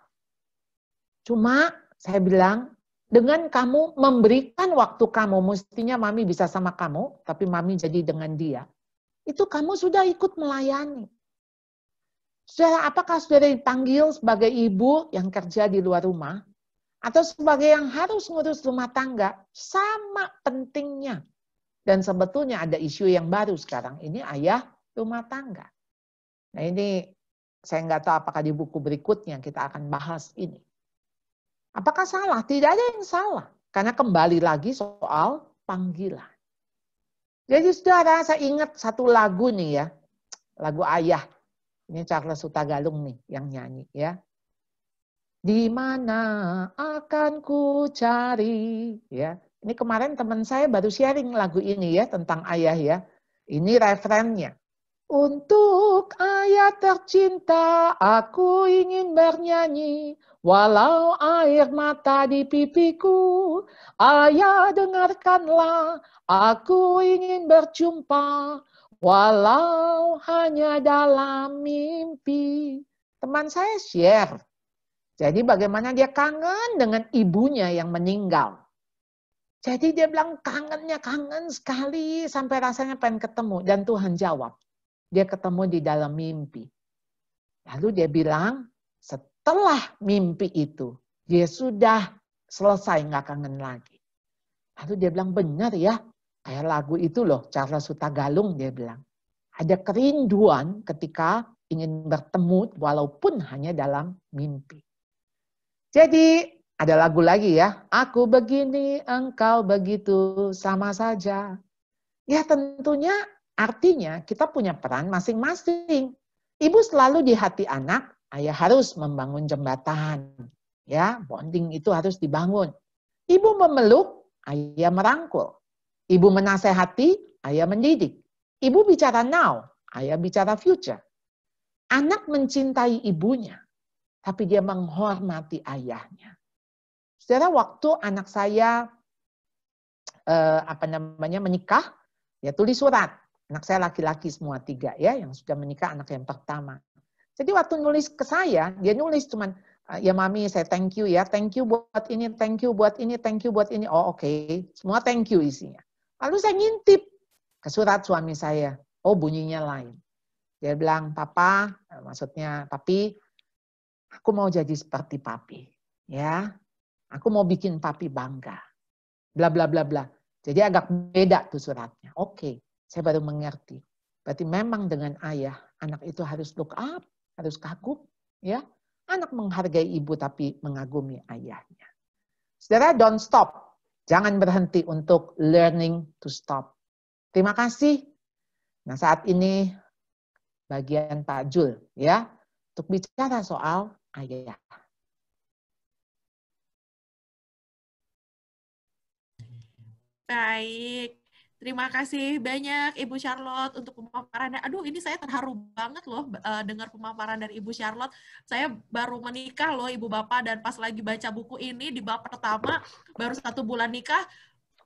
Cuma saya bilang, dengan kamu memberikan waktu kamu, mestinya mami bisa sama kamu, tapi mami jadi dengan dia itu kamu sudah ikut melayani. sudah apakah sudah dipanggil sebagai ibu yang kerja di luar rumah? Atau sebagai yang harus ngurus rumah tangga? Sama pentingnya. Dan sebetulnya ada isu yang baru sekarang. Ini ayah rumah tangga. Nah ini saya nggak tahu apakah di buku berikutnya kita akan bahas ini. Apakah salah? Tidak ada yang salah. Karena kembali lagi soal panggilan. Jadi saudara, saya ingat satu lagu nih ya. Lagu Ayah. Ini Charles Utagalung nih yang nyanyi ya. Di mana akan ku cari ya. Ini kemarin teman saya baru sharing lagu ini ya tentang Ayah ya. Ini referennya. Untuk ayah tercinta aku ingin bernyanyi Walau air mata di pipiku, ayah dengarkanlah, aku ingin berjumpa, walau hanya dalam mimpi. Teman saya share. Jadi bagaimana dia kangen dengan ibunya yang meninggal. Jadi dia bilang kangennya kangen sekali sampai rasanya pengen ketemu. Dan Tuhan jawab, dia ketemu di dalam mimpi. Lalu dia bilang, setelah mimpi itu, dia ya sudah selesai nggak kangen lagi. Lalu dia bilang, benar ya, kayak lagu itu loh, Charles Galung dia bilang. Ada kerinduan ketika ingin bertemu walaupun hanya dalam mimpi. Jadi ada lagu lagi ya, aku begini, engkau begitu, sama saja. Ya tentunya artinya kita punya peran masing-masing. Ibu selalu di hati anak, Ayah harus membangun jembatan. Ya, bonding itu harus dibangun. Ibu memeluk, ayah merangkul. Ibu menasehati, ayah mendidik. Ibu bicara now, ayah bicara future. Anak mencintai ibunya, tapi dia menghormati ayahnya. Saudara, waktu anak saya eh, apa namanya menikah, ya tulis surat. Anak saya laki-laki semua tiga ya, yang sudah menikah anak yang pertama. Jadi waktu nulis ke saya, dia nulis cuman ah, ya mami saya thank you ya, thank you buat ini, thank you buat ini, thank you buat ini. Oh oke, okay. semua thank you isinya. Lalu saya ngintip ke surat suami saya. Oh bunyinya lain. Dia bilang, papa, eh, maksudnya papi, aku mau jadi seperti papi. Ya, aku mau bikin papi bangga. Bla bla bla bla. Jadi agak beda tuh suratnya. Oke, okay. saya baru mengerti. Berarti memang dengan ayah, anak itu harus look up harus kagum ya. Anak menghargai ibu tapi mengagumi ayahnya. Saudara don't stop. Jangan berhenti untuk learning to stop. Terima kasih. Nah, saat ini bagian Pak Jul ya untuk bicara soal ayah. Baik, Terima kasih banyak Ibu Charlotte untuk pemaparannya. Aduh, ini saya terharu banget loh eh, dengar pemaparan dari Ibu Charlotte. Saya baru menikah loh Ibu Bapak dan pas lagi baca buku ini di bab pertama baru satu bulan nikah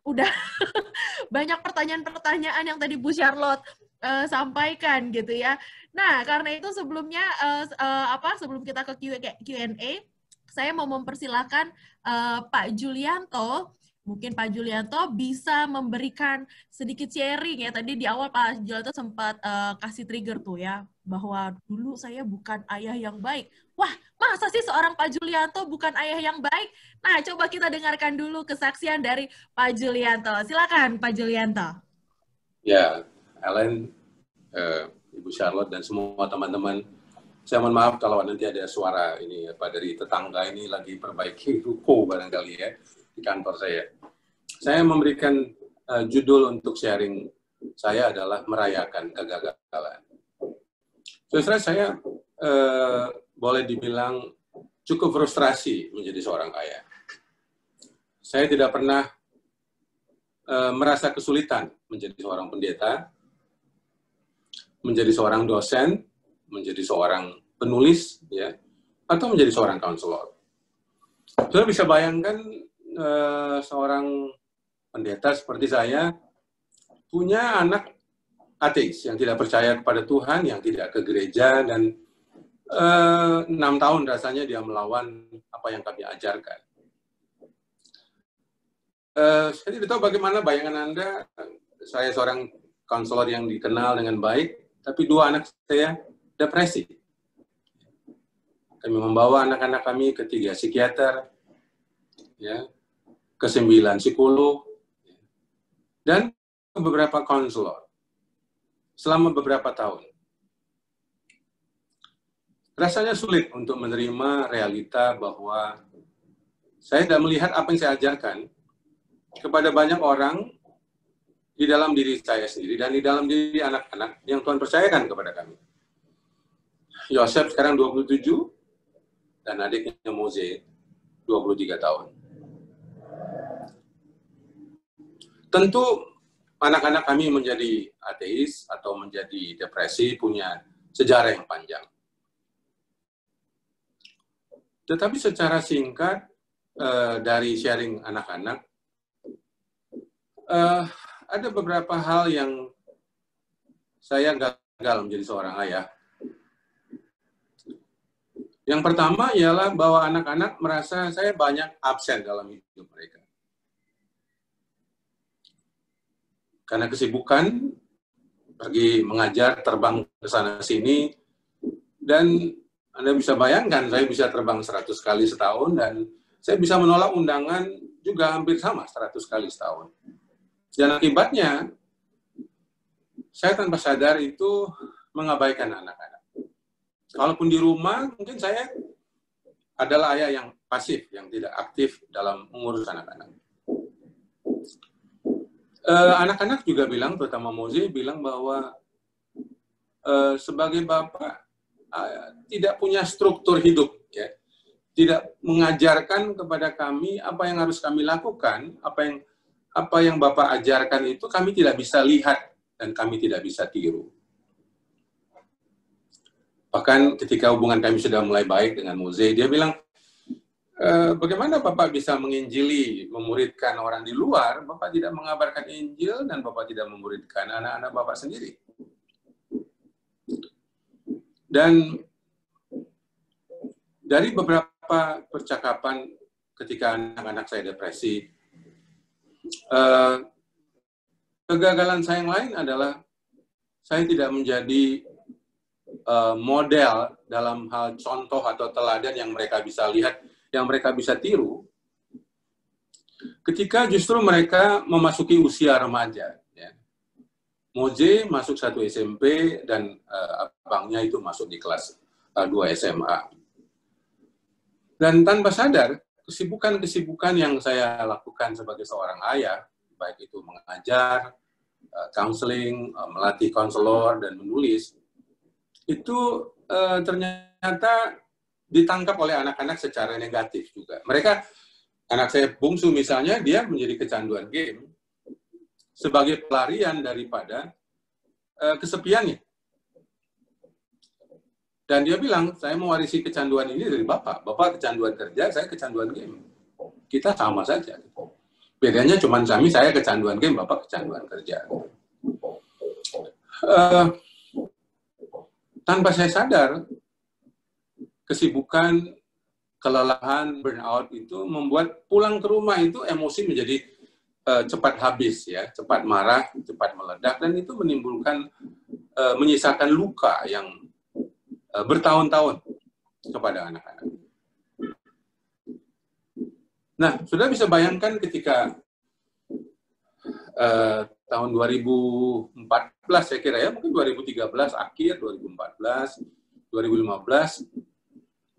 udah banyak pertanyaan-pertanyaan yang tadi Bu Charlotte uh, sampaikan gitu ya. Nah, karena itu sebelumnya uh, uh, apa sebelum kita ke Q&A, saya mau mempersilahkan uh, Pak Julianto mungkin Pak Julianto bisa memberikan sedikit sharing ya. Tadi di awal Pak Julianto sempat uh, kasih trigger tuh ya, bahwa dulu saya bukan ayah yang baik. Wah, masa sih seorang Pak Julianto bukan ayah yang baik? Nah, coba kita dengarkan dulu kesaksian dari Pak Julianto. Silakan Pak Julianto. Ya, Ellen, uh, Ibu Charlotte, dan semua teman-teman saya mohon maaf kalau nanti ada suara ini apa dari tetangga ini lagi perbaiki ruko barangkali ya di kantor saya. Saya memberikan uh, judul untuk sharing saya adalah merayakan kegagalan. Saudara saya uh, boleh dibilang cukup frustrasi menjadi seorang kaya. Saya tidak pernah e, merasa kesulitan menjadi seorang pendeta, menjadi seorang dosen, menjadi seorang penulis, ya, atau menjadi seorang konselor. Saya bisa bayangkan Eh, seorang pendeta seperti saya punya anak ateis yang tidak percaya kepada Tuhan, yang tidak ke gereja dan eh, enam tahun rasanya dia melawan apa yang kami ajarkan. Eh, saya tidak tahu bagaimana bayangan anda. Saya seorang konselor yang dikenal dengan baik, tapi dua anak saya depresi. Kami membawa anak-anak kami ke tiga psikiater, ya kesembilan psikolog, dan beberapa konselor selama beberapa tahun. Rasanya sulit untuk menerima realita bahwa saya tidak melihat apa yang saya ajarkan kepada banyak orang di dalam diri saya sendiri dan di dalam diri anak-anak yang Tuhan percayakan kepada kami. Yosef sekarang 27 dan adiknya Mose 23 tahun. tentu anak-anak kami menjadi ateis atau menjadi depresi punya sejarah yang panjang. Tetapi secara singkat uh, dari sharing anak-anak, uh, ada beberapa hal yang saya gagal menjadi seorang ayah. Yang pertama ialah bahwa anak-anak merasa saya banyak absen dalam hidup mereka. karena kesibukan pergi mengajar, terbang ke sana sini dan Anda bisa bayangkan saya bisa terbang 100 kali setahun dan saya bisa menolak undangan juga hampir sama 100 kali setahun. Dan akibatnya saya tanpa sadar itu mengabaikan anak-anak. Kalaupun di rumah mungkin saya adalah ayah yang pasif, yang tidak aktif dalam mengurus anak-anak. Eh, anak-anak uh, juga bilang, terutama Moze bilang bahwa uh, sebagai bapak uh, tidak punya struktur hidup, ya. tidak mengajarkan kepada kami apa yang harus kami lakukan, apa yang apa yang bapak ajarkan itu kami tidak bisa lihat dan kami tidak bisa tiru. Bahkan ketika hubungan kami sudah mulai baik dengan Moze, dia bilang Eh, bagaimana Bapak bisa menginjili, memuridkan orang di luar, Bapak tidak mengabarkan Injil dan Bapak tidak memuridkan anak-anak Bapak sendiri. Dan dari beberapa percakapan ketika anak-anak saya depresi, eh, kegagalan saya yang lain adalah saya tidak menjadi eh, model dalam hal contoh atau teladan yang mereka bisa lihat yang mereka bisa tiru ketika justru mereka memasuki usia remaja. Ya. Moje masuk satu SMP dan uh, abangnya itu masuk di kelas uh, eh, 2 SMA. Dan tanpa sadar, kesibukan-kesibukan yang saya lakukan sebagai seorang ayah, baik itu mengajar, eh, counseling, melatih konselor, dan menulis, itu ternyata ditangkap oleh anak-anak secara negatif juga. Mereka, anak saya bungsu misalnya, dia menjadi kecanduan game sebagai pelarian daripada e, kesepiannya. Dan dia bilang, saya mewarisi kecanduan ini dari bapak. Bapak kecanduan kerja, saya kecanduan game. Kita sama saja. Bedanya cuma kami, saya kecanduan game, bapak kecanduan kerja. E, tanpa saya sadar, kesibukan, kelelahan, burnout itu membuat pulang ke rumah itu emosi menjadi uh, cepat habis ya, cepat marah, cepat meledak dan itu menimbulkan uh, menyisakan luka yang uh, bertahun-tahun kepada anak-anak. Nah, sudah bisa bayangkan ketika uh, tahun 2014 saya kira ya, mungkin 2013 akhir, 2014, 2015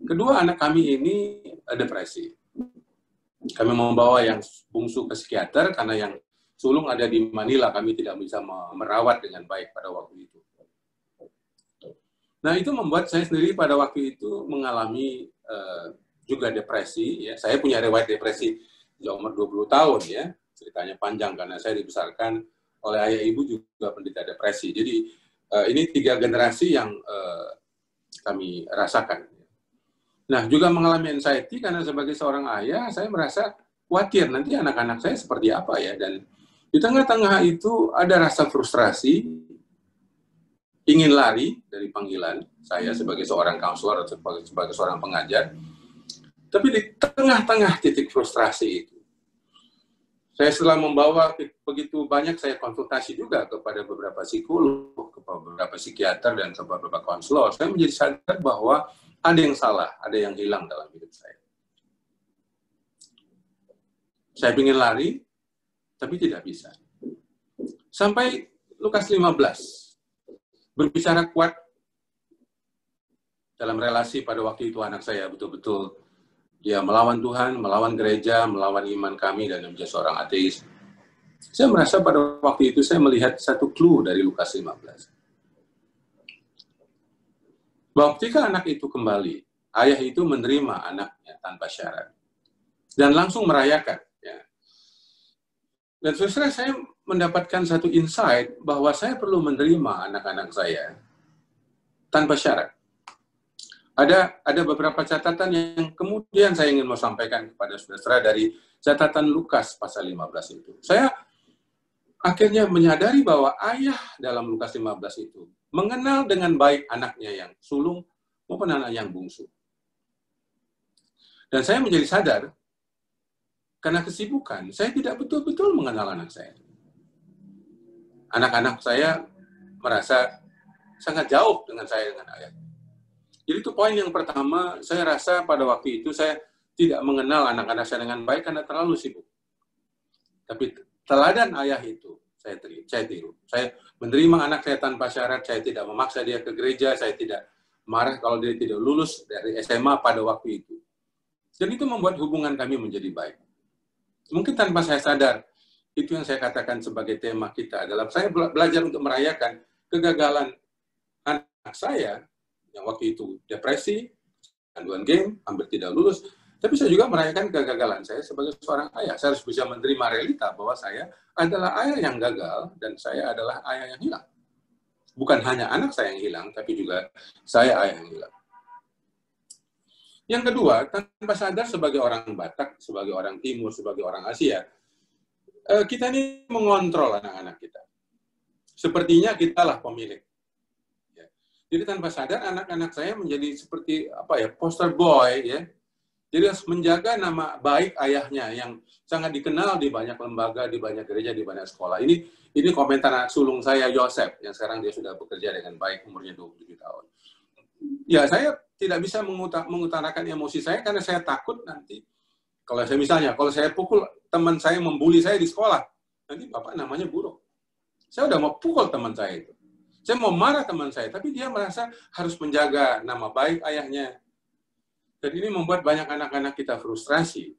Kedua anak kami ini eh, depresi. Kami membawa yang bungsu ke psikiater karena yang sulung ada di Manila, kami tidak bisa merawat dengan baik pada waktu itu. Nah itu membuat saya sendiri pada waktu itu mengalami eh, juga depresi. Ya. Saya punya riwayat depresi di umur 20 tahun ya. Ceritanya panjang karena saya dibesarkan oleh ayah ibu juga penderita depresi. Jadi eh, ini tiga generasi yang kami rasakan. Nah, juga mengalami anxiety karena sebagai seorang ayah, saya merasa khawatir nanti anak-anak saya seperti apa ya. Dan di tengah-tengah itu ada rasa frustrasi, ingin lari dari panggilan saya hmm. sebagai seorang counselor atau sebagai, sebagai seorang pengajar. Tapi di tengah-tengah titik frustrasi itu, saya setelah membawa begitu banyak saya konsultasi juga kepada beberapa psikolog, kepada beberapa psikiater dan kepada beberapa konselor, saya menjadi sadar bahwa ada yang salah, ada yang hilang dalam hidup saya. Saya ingin lari, tapi tidak bisa. Sampai Lukas 15, berbicara kuat dalam relasi pada waktu itu anak saya betul-betul dia melawan Tuhan, melawan gereja, melawan iman kami, dan menjadi seorang ateis. Saya merasa pada waktu itu saya melihat satu clue dari Lukas 15 bahwa ketika anak itu kembali, ayah itu menerima anaknya tanpa syarat dan langsung merayakan. Ya. Dan saudara saya mendapatkan satu insight bahwa saya perlu menerima anak-anak saya tanpa syarat. Ada ada beberapa catatan yang kemudian saya ingin mau sampaikan kepada saudara dari catatan Lukas pasal 15 itu. Saya akhirnya menyadari bahwa ayah dalam Lukas 15 itu mengenal dengan baik anaknya yang sulung maupun anak yang bungsu. Dan saya menjadi sadar, karena kesibukan, saya tidak betul-betul mengenal anak saya. Anak-anak saya merasa sangat jauh dengan saya dengan ayah. Jadi itu poin yang pertama, saya rasa pada waktu itu saya tidak mengenal anak-anak saya dengan baik karena terlalu sibuk. Tapi teladan ayah itu saya terima, saya tiru. Saya menerima anak saya tanpa syarat, saya tidak memaksa dia ke gereja, saya tidak marah kalau dia tidak lulus dari SMA pada waktu itu. Dan itu membuat hubungan kami menjadi baik. Mungkin tanpa saya sadar, itu yang saya katakan sebagai tema kita adalah saya belajar untuk merayakan kegagalan anak saya yang waktu itu depresi, kanduan game, hampir tidak lulus, tapi saya juga merayakan kegagalan saya sebagai seorang ayah. Saya harus bisa menerima realita bahwa saya adalah ayah yang gagal dan saya adalah ayah yang hilang. Bukan hanya anak saya yang hilang, tapi juga saya ayah yang hilang. Yang kedua, tanpa sadar sebagai orang Batak, sebagai orang Timur, sebagai orang Asia, eh, kita ini mengontrol anak-anak kita. Sepertinya kitalah pemilik. Ya. Jadi tanpa sadar anak-anak saya menjadi seperti apa ya poster boy ya jadi harus menjaga nama baik ayahnya yang sangat dikenal di banyak lembaga, di banyak gereja, di banyak sekolah. Ini ini komentar anak sulung saya Yosef yang sekarang dia sudah bekerja dengan baik umurnya 27 tahun. Ya saya tidak bisa mengutarakan emosi saya karena saya takut nanti kalau saya misalnya kalau saya pukul teman saya membuli saya di sekolah nanti bapak namanya buruk. Saya udah mau pukul teman saya itu. Saya mau marah teman saya, tapi dia merasa harus menjaga nama baik ayahnya, dan ini membuat banyak anak-anak kita frustrasi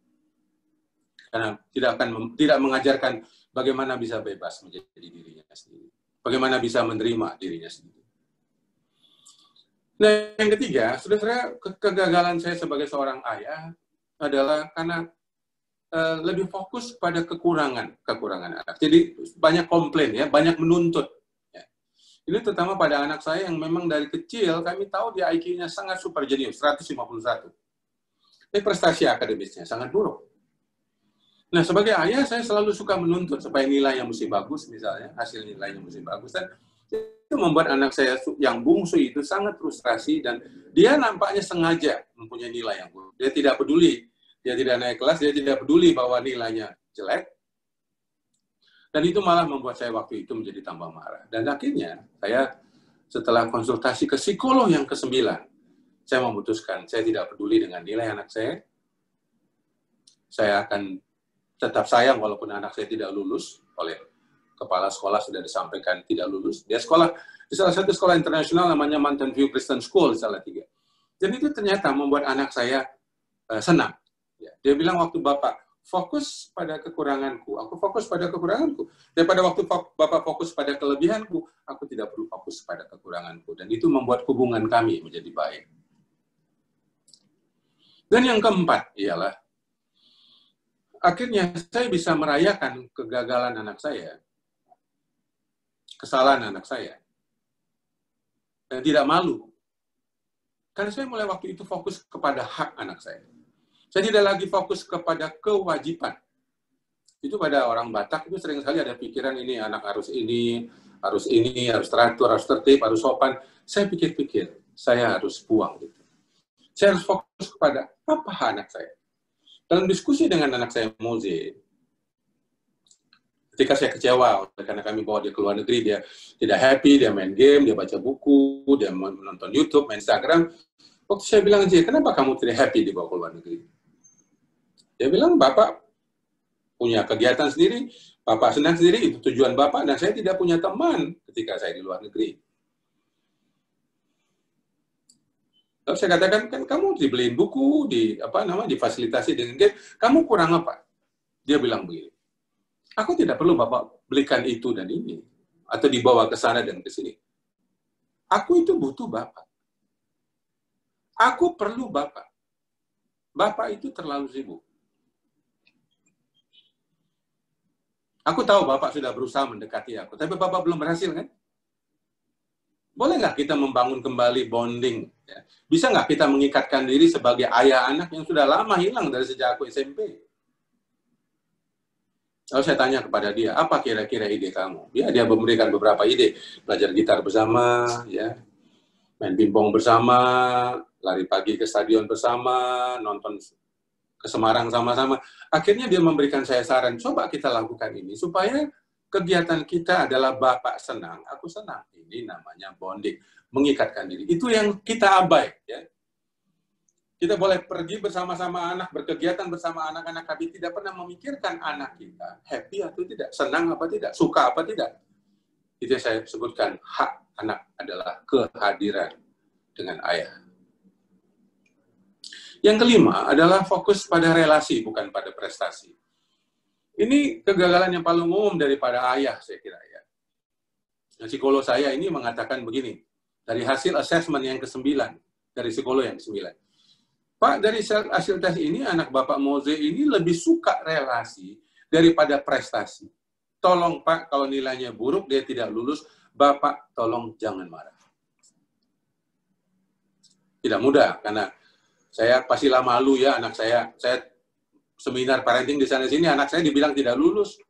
karena tidak akan tidak mengajarkan bagaimana bisa bebas menjadi dirinya sendiri, bagaimana bisa menerima dirinya sendiri. Nah, yang ketiga, sudah saya kegagalan saya sebagai seorang ayah adalah karena eh, lebih fokus pada kekurangan kekurangan anak. Jadi banyak komplain ya, banyak menuntut ini terutama pada anak saya yang memang dari kecil kami tahu dia IQ-nya sangat super jenius, 151. Tapi prestasi akademisnya sangat buruk. Nah, sebagai ayah saya selalu suka menuntut supaya nilai yang mesti bagus misalnya, hasil nilainya mesti bagus dan itu membuat anak saya yang bungsu itu sangat frustrasi dan dia nampaknya sengaja mempunyai nilai yang buruk. Dia tidak peduli, dia tidak naik kelas, dia tidak peduli bahwa nilainya jelek, dan itu malah membuat saya waktu itu menjadi tambah marah. Dan akhirnya saya setelah konsultasi ke psikolog yang ke-9, saya memutuskan saya tidak peduli dengan nilai anak saya. Saya akan tetap sayang walaupun anak saya tidak lulus oleh kepala sekolah sudah disampaikan tidak lulus. Dia sekolah di salah satu sekolah internasional namanya Mountain View Christian School salah tiga. Dan itu ternyata membuat anak saya eh, senang. Ya, dia bilang waktu bapak fokus pada kekuranganku. Aku fokus pada kekuranganku. Daripada waktu Bapak fokus pada kelebihanku, aku tidak perlu fokus pada kekuranganku. Dan itu membuat hubungan kami menjadi baik. Dan yang keempat ialah, akhirnya saya bisa merayakan kegagalan anak saya, kesalahan anak saya, dan tidak malu. Karena saya mulai waktu itu fokus kepada hak anak saya saya tidak lagi fokus kepada kewajiban. Itu pada orang Batak itu sering sekali ada pikiran ini anak harus ini, harus ini, harus teratur, harus tertib, harus sopan. Saya pikir-pikir, saya harus buang gitu. Saya harus fokus kepada apa anak saya. Dalam diskusi dengan anak saya Muzi, ketika saya kecewa karena kami bawa dia ke luar negeri, dia tidak happy, dia main game, dia baca buku, dia menonton YouTube, main Instagram. Waktu saya bilang, Jay, kenapa kamu tidak happy dibawa ke luar negeri? Dia bilang, Bapak punya kegiatan sendiri, Bapak senang sendiri, itu tujuan Bapak, dan saya tidak punya teman ketika saya di luar negeri. Lalu saya katakan, kan kamu dibeliin buku, di apa nama, difasilitasi dengan game, kamu kurang apa? Dia bilang begini, aku tidak perlu Bapak belikan itu dan ini, atau dibawa ke sana dan ke sini. Aku itu butuh Bapak. Aku perlu Bapak. Bapak itu terlalu sibuk. Aku tahu Bapak sudah berusaha mendekati aku, tapi Bapak belum berhasil kan? Boleh nggak kita membangun kembali bonding? Ya. Bisa nggak kita mengikatkan diri sebagai ayah anak yang sudah lama hilang dari sejak aku SMP? Lalu saya tanya kepada dia, apa kira-kira ide kamu? Ya, dia memberikan beberapa ide. Belajar gitar bersama, ya, main pingpong bersama, lari pagi ke stadion bersama, nonton ke Semarang sama-sama. Akhirnya dia memberikan saya saran, coba kita lakukan ini supaya kegiatan kita adalah bapak senang, aku senang. Ini namanya bonding, mengikatkan diri. Itu yang kita abai. Ya. Kita boleh pergi bersama-sama anak, berkegiatan bersama anak-anak, tapi tidak pernah memikirkan anak kita happy atau tidak, senang apa tidak, suka apa tidak. Itu yang saya sebutkan, hak anak adalah kehadiran dengan ayah. Yang kelima adalah fokus pada relasi, bukan pada prestasi. Ini kegagalan yang paling umum daripada ayah, saya kira ya. Nah, psikolog saya ini mengatakan begini, dari hasil assessment yang ke-9, dari psikolog yang ke-9. Pak, dari hasil tes ini, anak Bapak Moze ini lebih suka relasi daripada prestasi. Tolong Pak, kalau nilainya buruk, dia tidak lulus, Bapak tolong jangan marah. Tidak mudah, karena saya pastilah malu ya anak saya. Saya seminar parenting di sana sini anak saya dibilang tidak lulus.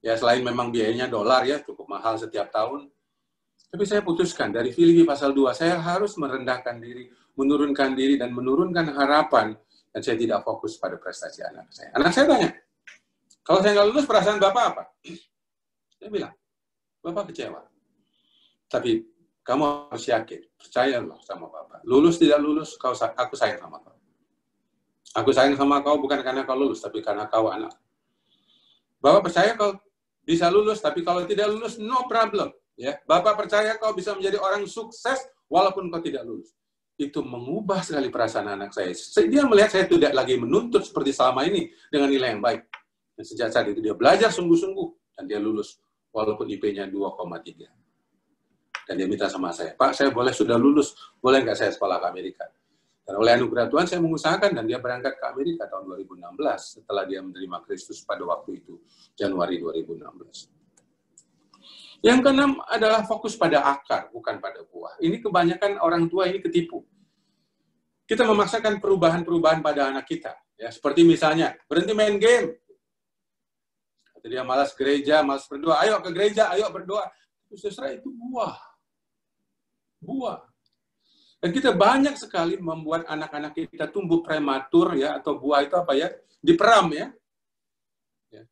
Ya selain memang biayanya dolar ya cukup mahal setiap tahun. Tapi saya putuskan dari Filipi pasal 2 saya harus merendahkan diri, menurunkan diri dan menurunkan harapan dan saya tidak fokus pada prestasi anak saya. Anak saya tanya, kalau saya nggak lulus perasaan Bapak apa? Saya bilang, Bapak kecewa. Tapi kamu harus yakin, Percayalah sama Bapak. Lulus tidak lulus, kau aku sayang sama kau. Aku sayang sama kau bukan karena kau lulus, tapi karena kau anak. Bapak percaya kau bisa lulus, tapi kalau tidak lulus, no problem. Ya, Bapak percaya kau bisa menjadi orang sukses walaupun kau tidak lulus. Itu mengubah sekali perasaan anak saya. Dia melihat saya tidak lagi menuntut seperti selama ini dengan nilai yang baik. Dan sejak saat itu dia belajar sungguh-sungguh dan dia lulus walaupun IP-nya 2,3. Dan dia minta sama saya, Pak, saya boleh sudah lulus, boleh nggak saya sekolah ke Amerika? Dan oleh anugerah Tuhan saya mengusahakan dan dia berangkat ke Amerika tahun 2016 setelah dia menerima Kristus pada waktu itu, Januari 2016. Yang keenam adalah fokus pada akar, bukan pada buah. Ini kebanyakan orang tua ini ketipu. Kita memaksakan perubahan-perubahan pada anak kita. ya Seperti misalnya, berhenti main game. Atau dia malas gereja, malas berdoa. Ayo ke gereja, ayo berdoa. Itu itu buah buah. Dan kita banyak sekali membuat anak-anak kita tumbuh prematur ya atau buah itu apa ya? Diperam ya. ya.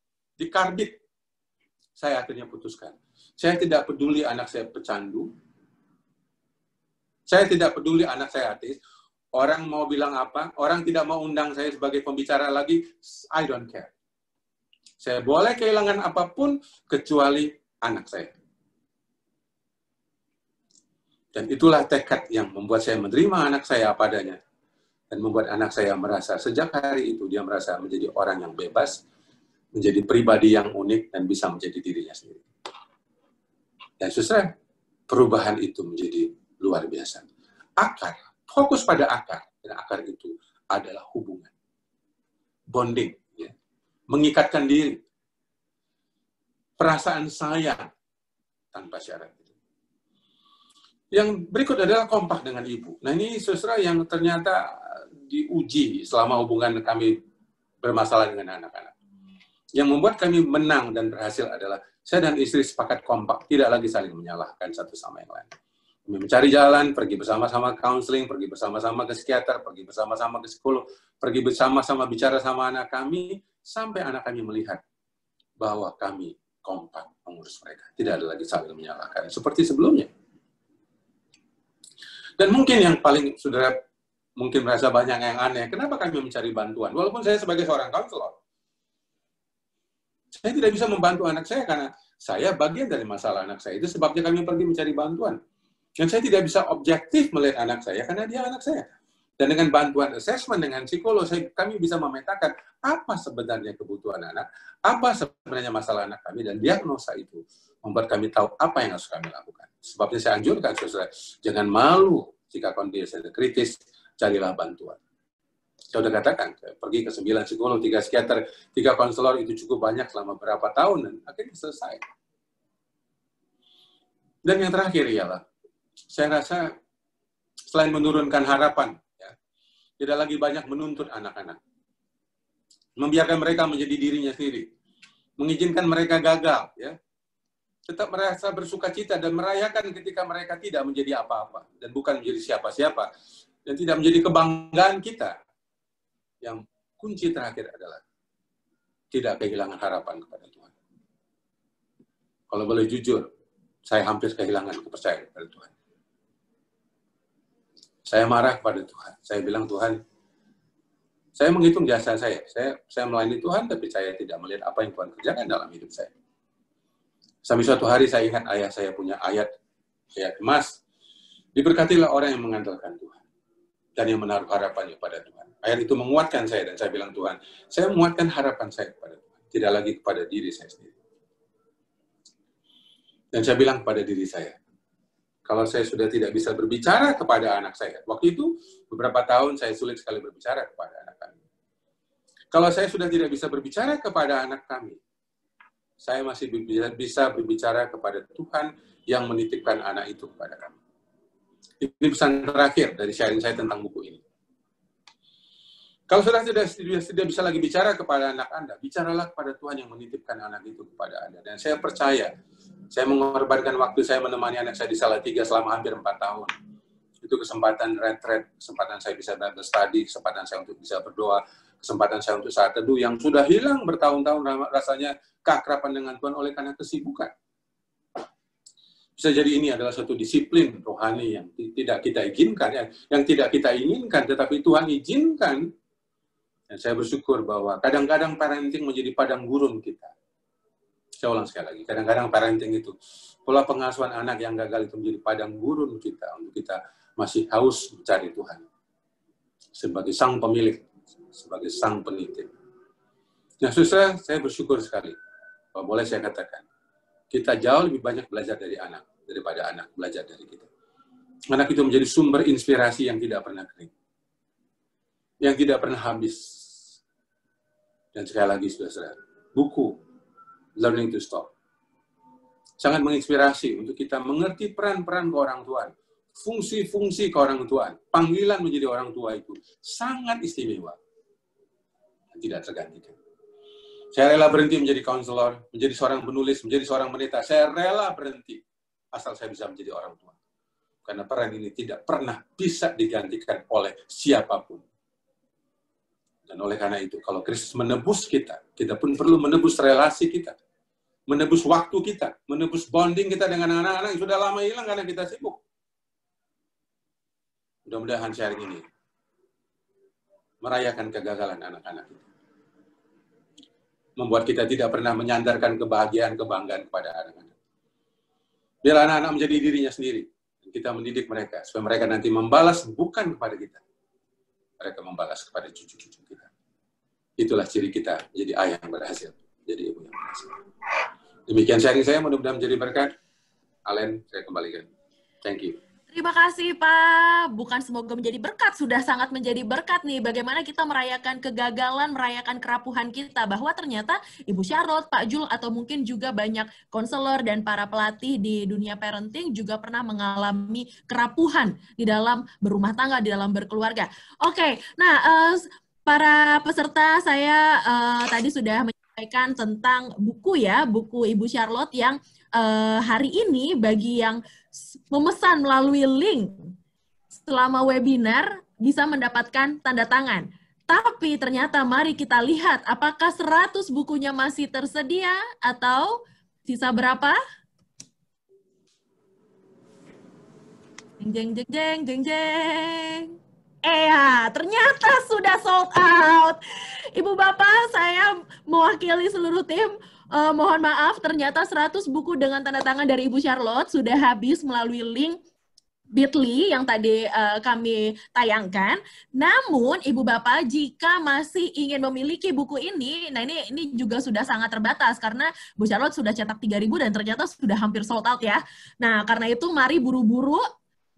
karbit. Saya akhirnya putuskan. Saya tidak peduli anak saya pecandu. Saya tidak peduli anak saya ateis. Orang mau bilang apa, orang tidak mau undang saya sebagai pembicara lagi, I don't care. Saya boleh kehilangan apapun kecuali anak saya. Dan itulah tekad yang membuat saya menerima anak saya apa adanya. Dan membuat anak saya merasa sejak hari itu dia merasa menjadi orang yang bebas, menjadi pribadi yang unik dan bisa menjadi dirinya sendiri. Dan ya, susah perubahan itu menjadi luar biasa. Akar, fokus pada akar. Dan akar itu adalah hubungan. Bonding. Ya. Mengikatkan diri. Perasaan sayang tanpa syarat yang berikut adalah kompak dengan ibu. Nah ini saudara yang ternyata diuji selama hubungan kami bermasalah dengan anak-anak. Yang membuat kami menang dan berhasil adalah saya dan istri sepakat kompak, tidak lagi saling menyalahkan satu sama yang lain. Kami mencari jalan, pergi bersama-sama counseling, pergi bersama-sama ke psikiater, pergi bersama-sama ke psikolog, pergi bersama-sama bicara sama anak kami, sampai anak kami melihat bahwa kami kompak mengurus mereka. Tidak ada lagi saling menyalahkan. Seperti sebelumnya. Dan mungkin yang paling saudara mungkin merasa banyak yang aneh, kenapa kami mencari bantuan? Walaupun saya sebagai seorang konselor, saya tidak bisa membantu anak saya karena saya bagian dari masalah anak saya. Itu sebabnya kami pergi mencari bantuan. Dan saya tidak bisa objektif melihat anak saya karena dia anak saya. Dan dengan bantuan assessment dengan psikolog, saya, kami bisa memetakan apa sebenarnya kebutuhan anak, apa sebenarnya masalah anak kami, dan diagnosa itu membuat kami tahu apa yang harus kami lakukan. Sebabnya saya anjurkan, saudara, jangan malu jika kondisi kritis, carilah bantuan. Saya sudah katakan, pergi ke 9 psikolog, 3 psikiater, tiga konselor, itu cukup banyak selama berapa tahun, dan akhirnya selesai. Dan yang terakhir ialah, saya rasa selain menurunkan harapan, ya, tidak lagi banyak menuntut anak-anak. Membiarkan mereka menjadi dirinya sendiri. Mengizinkan mereka gagal, ya, tetap merasa bersuka cita dan merayakan ketika mereka tidak menjadi apa-apa dan bukan menjadi siapa-siapa dan tidak menjadi kebanggaan kita. Yang kunci terakhir adalah tidak kehilangan harapan kepada Tuhan. Kalau boleh jujur, saya hampir kehilangan kepercayaan kepada Tuhan. Saya marah kepada Tuhan. Saya bilang, Tuhan, saya menghitung jasa saya. Saya, saya melayani Tuhan, tapi saya tidak melihat apa yang Tuhan kerjakan dalam hidup saya Sampai suatu hari saya ingat ayah saya punya ayat, ayat emas. Diberkatilah orang yang mengandalkan Tuhan dan yang menaruh harapannya pada Tuhan. Ayat itu menguatkan saya dan saya bilang Tuhan, saya menguatkan harapan saya kepada Tuhan, tidak lagi kepada diri saya sendiri. Dan saya bilang kepada diri saya, kalau saya sudah tidak bisa berbicara kepada anak saya. Waktu itu beberapa tahun saya sulit sekali berbicara kepada anak kami. Kalau saya sudah tidak bisa berbicara kepada anak kami, saya masih bisa berbicara kepada Tuhan yang menitipkan anak itu kepada kami. Ini pesan terakhir dari sharing saya tentang buku ini. Kalau sudah tidak, bisa lagi bicara kepada anak Anda, bicaralah kepada Tuhan yang menitipkan anak itu kepada Anda. Dan saya percaya, saya mengorbankan waktu saya menemani anak saya di salah tiga selama hampir empat tahun. Itu kesempatan retret, kesempatan saya bisa berstudy, study, kesempatan saya untuk bisa berdoa, kesempatan saya untuk saat teduh yang sudah hilang bertahun-tahun rasanya keakraban dengan Tuhan oleh karena kesibukan. Bisa jadi ini adalah suatu disiplin rohani yang tidak kita inginkan, ya, yang tidak kita inginkan, tetapi Tuhan izinkan. Dan saya bersyukur bahwa kadang-kadang parenting menjadi padang gurun kita. Saya ulang sekali lagi, kadang-kadang parenting itu pola pengasuhan anak yang gagal itu menjadi padang gurun kita untuk kita masih haus mencari Tuhan sebagai sang pemilik sebagai sang penitip. yang nah, susah, saya bersyukur sekali. Kalau oh, boleh saya katakan, kita jauh lebih banyak belajar dari anak daripada anak belajar dari kita. Anak itu menjadi sumber inspirasi yang tidak pernah kering, yang tidak pernah habis. Dan sekali lagi, sudah saudara, buku Learning to Stop sangat menginspirasi untuk kita mengerti peran-peran ke orang tua, fungsi-fungsi ke orang tua, panggilan menjadi orang tua itu sangat istimewa tidak tergantikan. Saya rela berhenti menjadi konselor, menjadi seorang penulis, menjadi seorang pendeta. Saya rela berhenti asal saya bisa menjadi orang tua. Karena peran ini tidak pernah bisa digantikan oleh siapapun. Dan oleh karena itu, kalau Kristus menebus kita, kita pun perlu menebus relasi kita, menebus waktu kita, menebus bonding kita dengan anak-anak yang sudah lama hilang karena kita sibuk. Mudah-mudahan sharing ini merayakan kegagalan anak-anak kita membuat kita tidak pernah menyandarkan kebahagiaan, kebanggaan kepada anak-anak. Biar anak-anak menjadi dirinya sendiri. Dan kita mendidik mereka, supaya mereka nanti membalas bukan kepada kita. Mereka membalas kepada cucu-cucu kita. Itulah ciri kita jadi ayah yang berhasil, jadi ibu yang berhasil. Demikian sharing saya, mudah-mudahan menjadi berkat. Alen, saya kembalikan. Thank you. Terima kasih Pak. Bukan semoga menjadi berkat, sudah sangat menjadi berkat nih. Bagaimana kita merayakan kegagalan, merayakan kerapuhan kita. Bahwa ternyata Ibu Charlotte, Pak Jul, atau mungkin juga banyak konselor dan para pelatih di dunia parenting juga pernah mengalami kerapuhan di dalam berumah tangga, di dalam berkeluarga. Oke, nah uh, para peserta saya uh, tadi sudah menyampaikan tentang buku ya, buku Ibu Charlotte yang uh, hari ini bagi yang memesan melalui link selama webinar bisa mendapatkan tanda tangan. Tapi ternyata mari kita lihat apakah 100 bukunya masih tersedia atau sisa berapa? Jeng jeng jeng jeng jeng Eh ya, ternyata sudah sold out. Ibu Bapak, saya mewakili seluruh tim Uh, mohon maaf, ternyata 100 buku dengan tanda tangan dari Ibu Charlotte sudah habis melalui link Bitly yang tadi uh, kami tayangkan. Namun Ibu Bapak jika masih ingin memiliki buku ini, nah ini ini juga sudah sangat terbatas karena Bu Charlotte sudah cetak 3000 dan ternyata sudah hampir sold out ya. Nah, karena itu mari buru-buru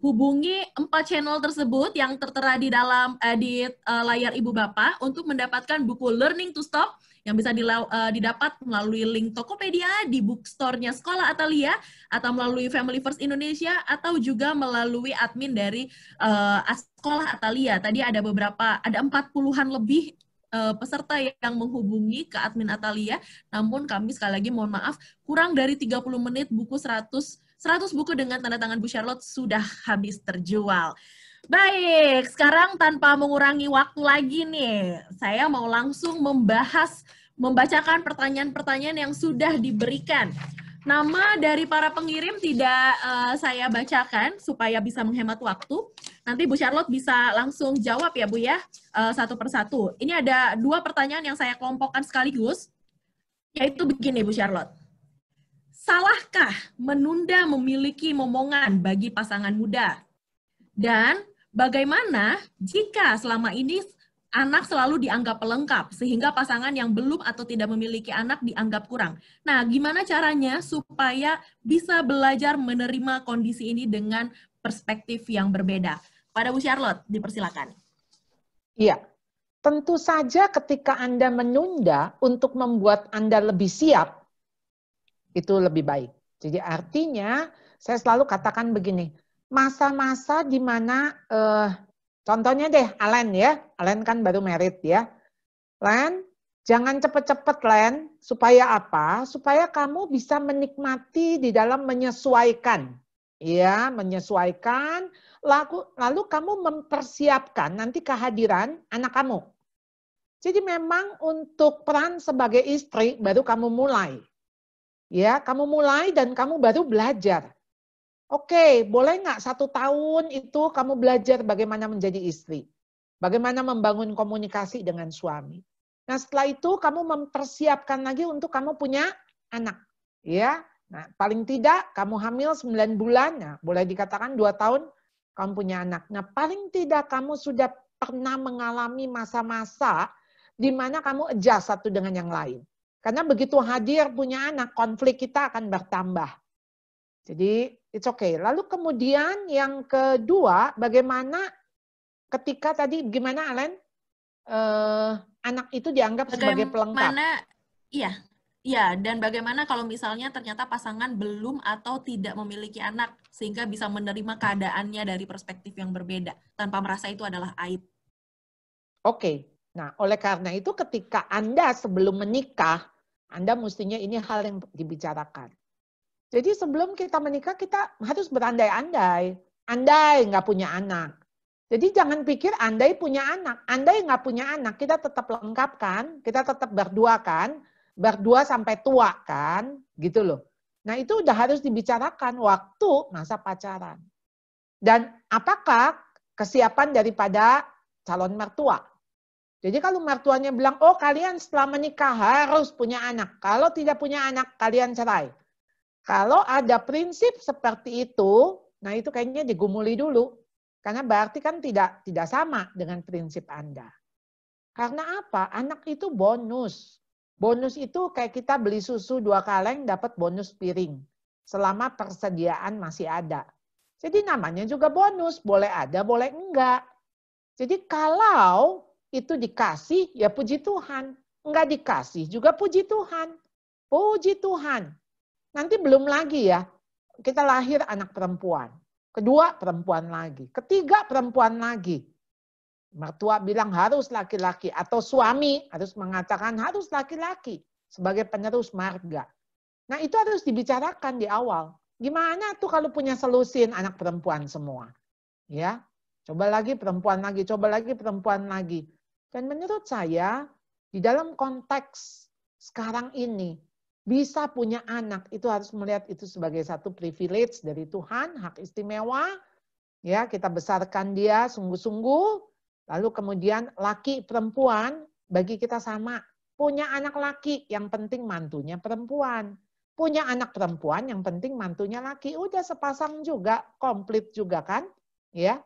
hubungi empat channel tersebut yang tertera di dalam edit eh, uh, layar Ibu Bapak untuk mendapatkan buku Learning to Stop yang bisa uh, didapat melalui link Tokopedia di bookstore-nya Sekolah Atalia atau melalui Family First Indonesia atau juga melalui admin dari uh, Sekolah Atalia. Tadi ada beberapa, ada empat puluhan lebih uh, peserta yang menghubungi ke admin Atalia, namun kami sekali lagi mohon maaf, kurang dari 30 menit buku 100 100 buku dengan tanda tangan Bu Charlotte sudah habis terjual. Baik, sekarang tanpa mengurangi waktu lagi nih, saya mau langsung membahas membacakan pertanyaan-pertanyaan yang sudah diberikan. Nama dari para pengirim tidak uh, saya bacakan supaya bisa menghemat waktu. Nanti Bu Charlotte bisa langsung jawab ya Bu ya, uh, satu persatu. Ini ada dua pertanyaan yang saya kelompokkan sekaligus, yaitu begini Bu Charlotte. Salahkah menunda memiliki momongan bagi pasangan muda? Dan bagaimana jika selama ini anak selalu dianggap pelengkap, sehingga pasangan yang belum atau tidak memiliki anak dianggap kurang. Nah, gimana caranya supaya bisa belajar menerima kondisi ini dengan perspektif yang berbeda? Pada Bu Charlotte, dipersilakan. Iya, tentu saja ketika Anda menunda untuk membuat Anda lebih siap, itu lebih baik. Jadi artinya, saya selalu katakan begini, masa-masa di mana... Uh, Contohnya deh, Alen ya. Alen kan baru merit ya. Len, jangan cepet-cepet Len. Supaya apa? Supaya kamu bisa menikmati di dalam menyesuaikan. Ya, menyesuaikan. Lalu, lalu kamu mempersiapkan nanti kehadiran anak kamu. Jadi memang untuk peran sebagai istri baru kamu mulai. Ya, kamu mulai dan kamu baru belajar. Oke, okay, boleh nggak satu tahun itu kamu belajar bagaimana menjadi istri? Bagaimana membangun komunikasi dengan suami? Nah setelah itu kamu mempersiapkan lagi untuk kamu punya anak. ya. Nah paling tidak kamu hamil sembilan bulan, nah, boleh dikatakan dua tahun kamu punya anak. Nah paling tidak kamu sudah pernah mengalami masa-masa di mana kamu adjust satu dengan yang lain. Karena begitu hadir punya anak, konflik kita akan bertambah. Jadi It's okay. Lalu kemudian yang kedua, bagaimana ketika tadi gimana Alen? Uh, anak itu dianggap bagaimana, sebagai pelengkap. Iya, iya. dan bagaimana kalau misalnya ternyata pasangan belum atau tidak memiliki anak, sehingga bisa menerima keadaannya dari perspektif yang berbeda, tanpa merasa itu adalah aib. Oke, nah oleh karena itu ketika Anda sebelum menikah, Anda mestinya ini hal yang dibicarakan. Jadi sebelum kita menikah kita harus berandai-andai. Andai nggak punya anak. Jadi jangan pikir andai punya anak. Andai nggak punya anak, kita tetap lengkap kan? Kita tetap berdua kan? Berdua sampai tua kan? Gitu loh. Nah itu udah harus dibicarakan waktu masa pacaran. Dan apakah kesiapan daripada calon mertua? Jadi kalau mertuanya bilang, oh kalian setelah menikah harus punya anak. Kalau tidak punya anak, kalian cerai. Kalau ada prinsip seperti itu, nah itu kayaknya digumuli dulu. Karena berarti kan tidak tidak sama dengan prinsip Anda. Karena apa? Anak itu bonus. Bonus itu kayak kita beli susu dua kaleng dapat bonus piring. Selama persediaan masih ada. Jadi namanya juga bonus. Boleh ada, boleh enggak. Jadi kalau itu dikasih, ya puji Tuhan. Enggak dikasih juga puji Tuhan. Puji Tuhan. Nanti belum lagi ya, kita lahir anak perempuan. Kedua, perempuan lagi. Ketiga, perempuan lagi. Mertua bilang harus laki-laki atau suami harus mengatakan harus laki-laki sebagai penerus marga. Nah itu harus dibicarakan di awal. Gimana tuh kalau punya selusin anak perempuan semua? Ya, coba lagi perempuan lagi, coba lagi perempuan lagi. Dan menurut saya di dalam konteks sekarang ini bisa punya anak itu harus melihat itu sebagai satu privilege dari Tuhan, hak istimewa. Ya, kita besarkan dia sungguh-sungguh. Lalu kemudian laki perempuan bagi kita sama. Punya anak laki yang penting mantunya perempuan. Punya anak perempuan yang penting mantunya laki. Udah sepasang juga, komplit juga kan? Ya.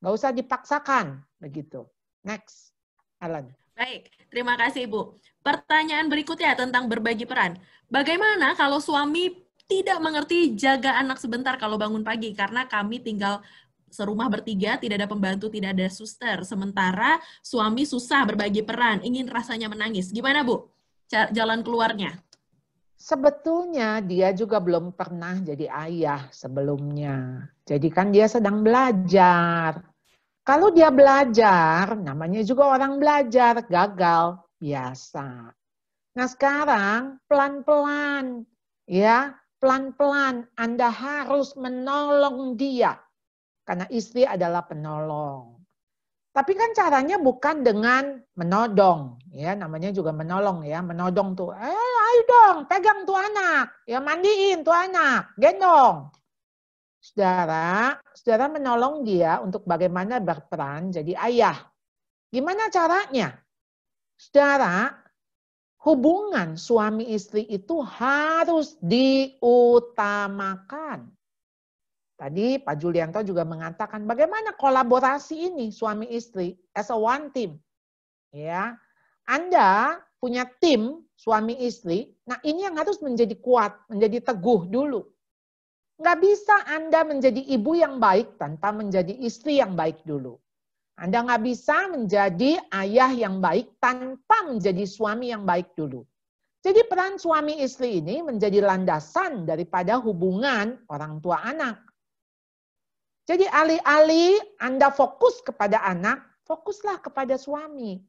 nggak usah dipaksakan begitu. Next, Alan. Baik, terima kasih Ibu. Pertanyaan berikutnya tentang berbagi peran. Bagaimana kalau suami tidak mengerti jaga anak sebentar kalau bangun pagi karena kami tinggal serumah bertiga, tidak ada pembantu, tidak ada suster. Sementara suami susah berbagi peran, ingin rasanya menangis. Gimana Bu? Jalan keluarnya? Sebetulnya dia juga belum pernah jadi ayah sebelumnya. Jadi kan dia sedang belajar. Kalau dia belajar, namanya juga orang belajar, gagal, biasa. Nah sekarang pelan-pelan, ya pelan-pelan Anda harus menolong dia. Karena istri adalah penolong. Tapi kan caranya bukan dengan menodong, ya namanya juga menolong ya, menodong tuh, eh ayo dong pegang tuh anak, ya mandiin tuh anak, gendong. Saudara, saudara menolong dia untuk bagaimana berperan jadi ayah. Gimana caranya? Saudara, hubungan suami istri itu harus diutamakan. Tadi Pak Julianto juga mengatakan bagaimana kolaborasi ini suami istri as a one team. Ya. Anda punya tim suami istri. Nah, ini yang harus menjadi kuat, menjadi teguh dulu. Nggak bisa Anda menjadi ibu yang baik tanpa menjadi istri yang baik dulu. Anda nggak bisa menjadi ayah yang baik tanpa menjadi suami yang baik dulu. Jadi peran suami istri ini menjadi landasan daripada hubungan orang tua anak. Jadi alih-alih Anda fokus kepada anak, fokuslah kepada suami.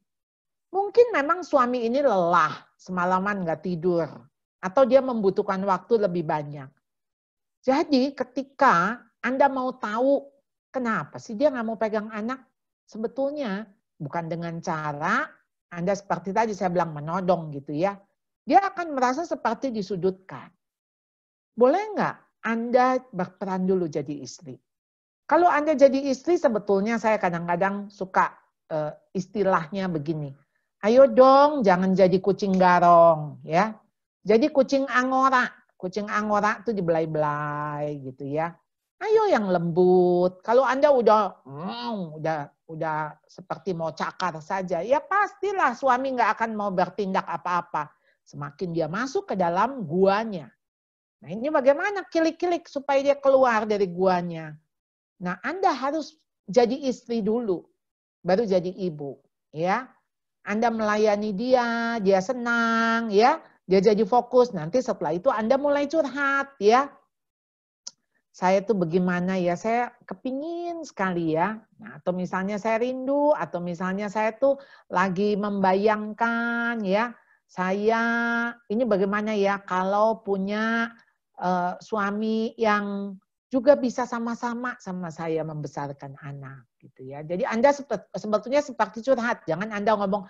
Mungkin memang suami ini lelah, semalaman nggak tidur. Atau dia membutuhkan waktu lebih banyak. Jadi ketika Anda mau tahu kenapa sih dia nggak mau pegang anak, sebetulnya bukan dengan cara Anda seperti tadi saya bilang menodong gitu ya, dia akan merasa seperti disudutkan. Boleh nggak Anda berperan dulu jadi istri? Kalau Anda jadi istri, sebetulnya saya kadang-kadang suka eh, istilahnya begini. Ayo dong, jangan jadi kucing garong, ya. Jadi kucing angora. Kucing angora tuh dibelai-belai gitu ya. Ayo yang lembut. Kalau Anda udah mm, udah udah seperti mau cakar saja, ya pastilah suami nggak akan mau bertindak apa-apa. Semakin dia masuk ke dalam guanya. Nah ini bagaimana kilik-kilik supaya dia keluar dari guanya. Nah Anda harus jadi istri dulu, baru jadi ibu. Ya, Anda melayani dia, dia senang, ya dia jadi fokus. Nanti setelah itu Anda mulai curhat ya. Saya tuh bagaimana ya, saya kepingin sekali ya. Nah, atau misalnya saya rindu, atau misalnya saya tuh lagi membayangkan ya, saya ini bagaimana ya kalau punya uh, suami yang juga bisa sama-sama sama saya membesarkan anak gitu ya. Jadi Anda sebetulnya seperti curhat, jangan Anda ngomong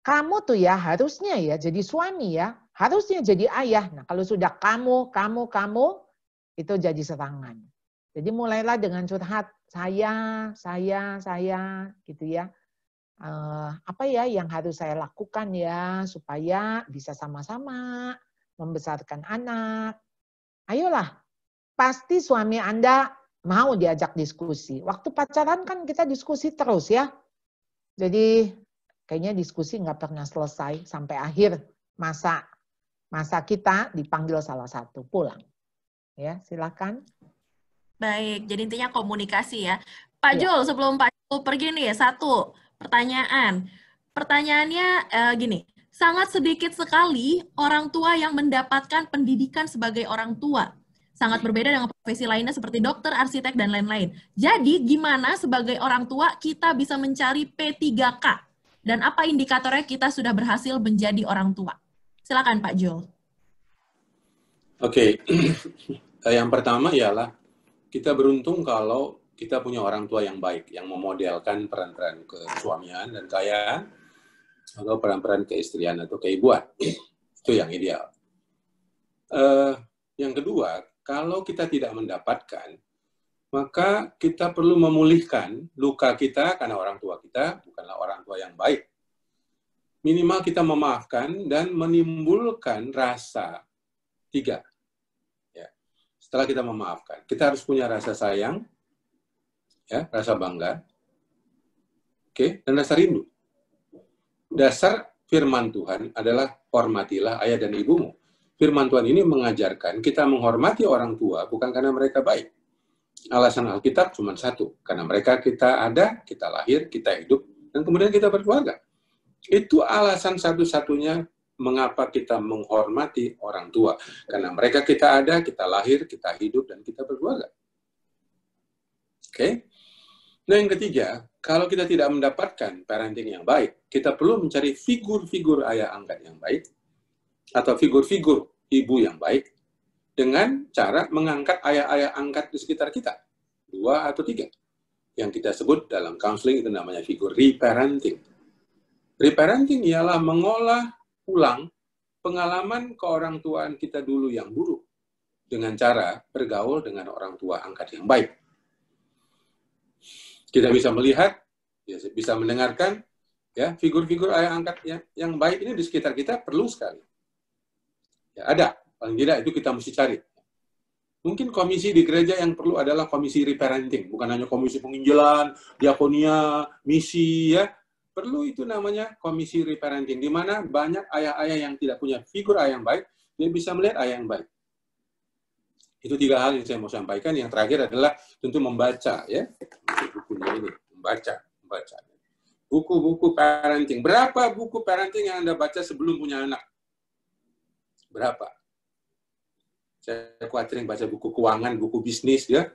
kamu tuh ya harusnya ya jadi suami ya, harusnya jadi ayah. Nah kalau sudah kamu, kamu, kamu, itu jadi serangan. Jadi mulailah dengan curhat, saya, saya, saya, gitu ya. Uh, apa ya yang harus saya lakukan ya supaya bisa sama-sama membesarkan anak. Ayolah, pasti suami Anda mau diajak diskusi. Waktu pacaran kan kita diskusi terus ya. Jadi kayaknya diskusi nggak pernah selesai sampai akhir masa masa kita dipanggil salah satu pulang. Ya, silakan. Baik, jadi intinya komunikasi ya. Pak ya. Jul, sebelum Pak Jul pergi nih, satu pertanyaan. Pertanyaannya eh, gini, sangat sedikit sekali orang tua yang mendapatkan pendidikan sebagai orang tua. Sangat berbeda dengan profesi lainnya seperti dokter, arsitek, dan lain-lain. Jadi, gimana sebagai orang tua kita bisa mencari P3K dan apa indikatornya kita sudah berhasil menjadi orang tua? Silakan Pak Jo. Oke, okay. Eh, yang pertama ialah kita beruntung kalau kita punya orang tua yang baik, yang memodelkan peran-peran kesuamian dan kaya atau peran-peran keistrian atau keibuan. Itu yang ideal. Uh, yang kedua, kalau kita tidak mendapatkan maka kita perlu memulihkan luka kita karena orang tua kita bukanlah orang tua yang baik. Minimal kita memaafkan dan menimbulkan rasa tiga. Ya. Setelah kita memaafkan, kita harus punya rasa sayang, ya, rasa bangga, oke, dan rasa rindu. Dasar firman Tuhan adalah hormatilah ayah dan ibumu. Firman Tuhan ini mengajarkan kita menghormati orang tua bukan karena mereka baik, Alasan Alkitab cuma satu, karena mereka kita ada, kita lahir, kita hidup, dan kemudian kita berkeluarga. Itu alasan satu-satunya mengapa kita menghormati orang tua. Karena mereka kita ada, kita lahir, kita hidup, dan kita berkeluarga. Oke? Okay? Nah yang ketiga, kalau kita tidak mendapatkan parenting yang baik, kita perlu mencari figur-figur ayah angkat yang baik, atau figur-figur ibu yang baik, dengan cara mengangkat ayah-ayah angkat di sekitar kita. Dua atau tiga. Yang kita sebut dalam counseling itu namanya figur reparenting. Reparenting ialah mengolah ulang pengalaman ke orang tuaan kita dulu yang buruk dengan cara bergaul dengan orang tua angkat yang baik. Kita bisa melihat, ya, bisa mendengarkan, ya figur-figur ayah angkat yang, yang baik ini di sekitar kita perlu sekali. Ya, ada Paling tidak itu kita mesti cari. Mungkin komisi di gereja yang perlu adalah komisi reparenting, bukan hanya komisi penginjilan, diakonia, misi ya. Perlu itu namanya komisi reparenting, di mana banyak ayah-ayah yang tidak punya figur ayah yang baik, dia bisa melihat ayah yang baik. Itu tiga hal yang saya mau sampaikan. Yang terakhir adalah tentu membaca ya. Bukunya ini, membaca, membaca. Buku-buku parenting. Berapa buku parenting yang Anda baca sebelum punya anak? Berapa? Saya sering baca buku keuangan, buku bisnis ya,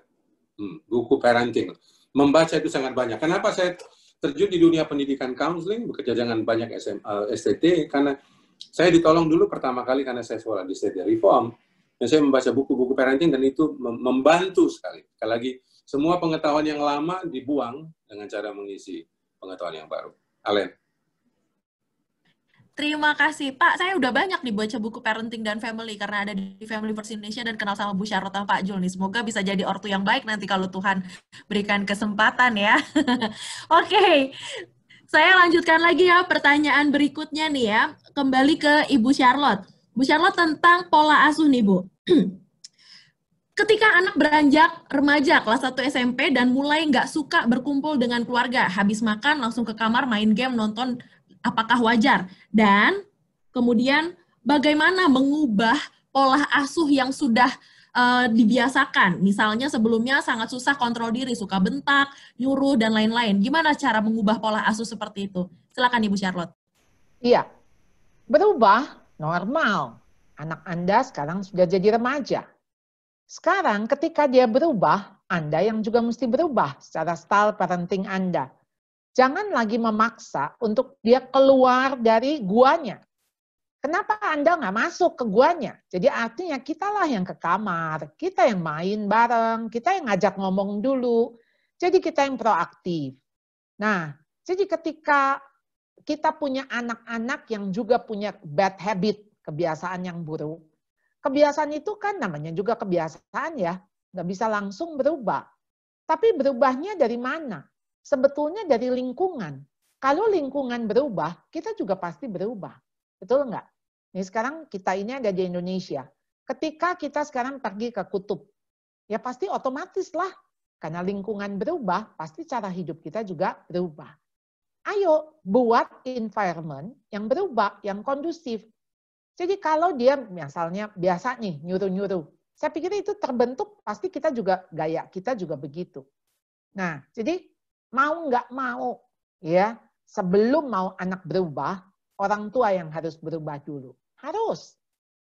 hmm, buku parenting. Membaca itu sangat banyak. Kenapa saya terjun di dunia pendidikan counseling, bekerja dengan banyak SM, uh, STT, karena saya ditolong dulu pertama kali karena saya sekolah di STT Reform, dan saya membaca buku-buku parenting dan itu membantu sekali. Sekali lagi, semua pengetahuan yang lama dibuang dengan cara mengisi pengetahuan yang baru. Alen. Terima kasih Pak, saya udah banyak nih baca buku parenting dan family karena ada di Family First Indonesia dan kenal sama Bu Syarota Pak Jul nih. Semoga bisa jadi ortu yang baik nanti kalau Tuhan berikan kesempatan ya. Oke, okay. saya lanjutkan lagi ya pertanyaan berikutnya nih ya. Kembali ke Ibu Charlotte. Bu Charlotte tentang pola asuh nih Bu. Ketika anak beranjak remaja kelas 1 SMP dan mulai nggak suka berkumpul dengan keluarga, habis makan langsung ke kamar main game, nonton apakah wajar dan kemudian bagaimana mengubah pola asuh yang sudah uh, dibiasakan. Misalnya sebelumnya sangat susah kontrol diri, suka bentak, nyuruh dan lain-lain. Gimana cara mengubah pola asuh seperti itu? Silakan Ibu Charlotte. Iya. Berubah normal. Anak Anda sekarang sudah jadi remaja. Sekarang ketika dia berubah, Anda yang juga mesti berubah secara style parenting Anda. Jangan lagi memaksa untuk dia keluar dari guanya. Kenapa Anda nggak masuk ke guanya? Jadi artinya kitalah yang ke kamar, kita yang main bareng, kita yang ngajak ngomong dulu. Jadi kita yang proaktif. Nah, jadi ketika kita punya anak-anak yang juga punya bad habit, kebiasaan yang buruk, kebiasaan itu kan namanya juga kebiasaan ya, nggak bisa langsung berubah. Tapi berubahnya dari mana? sebetulnya dari lingkungan. Kalau lingkungan berubah, kita juga pasti berubah. Betul enggak? Ini sekarang kita ini ada di Indonesia. Ketika kita sekarang pergi ke kutub, ya pasti otomatis lah. Karena lingkungan berubah, pasti cara hidup kita juga berubah. Ayo buat environment yang berubah, yang kondusif. Jadi kalau dia misalnya biasa nih nyuruh-nyuruh, saya pikir itu terbentuk pasti kita juga gaya kita juga begitu. Nah, jadi mau nggak mau ya sebelum mau anak berubah orang tua yang harus berubah dulu harus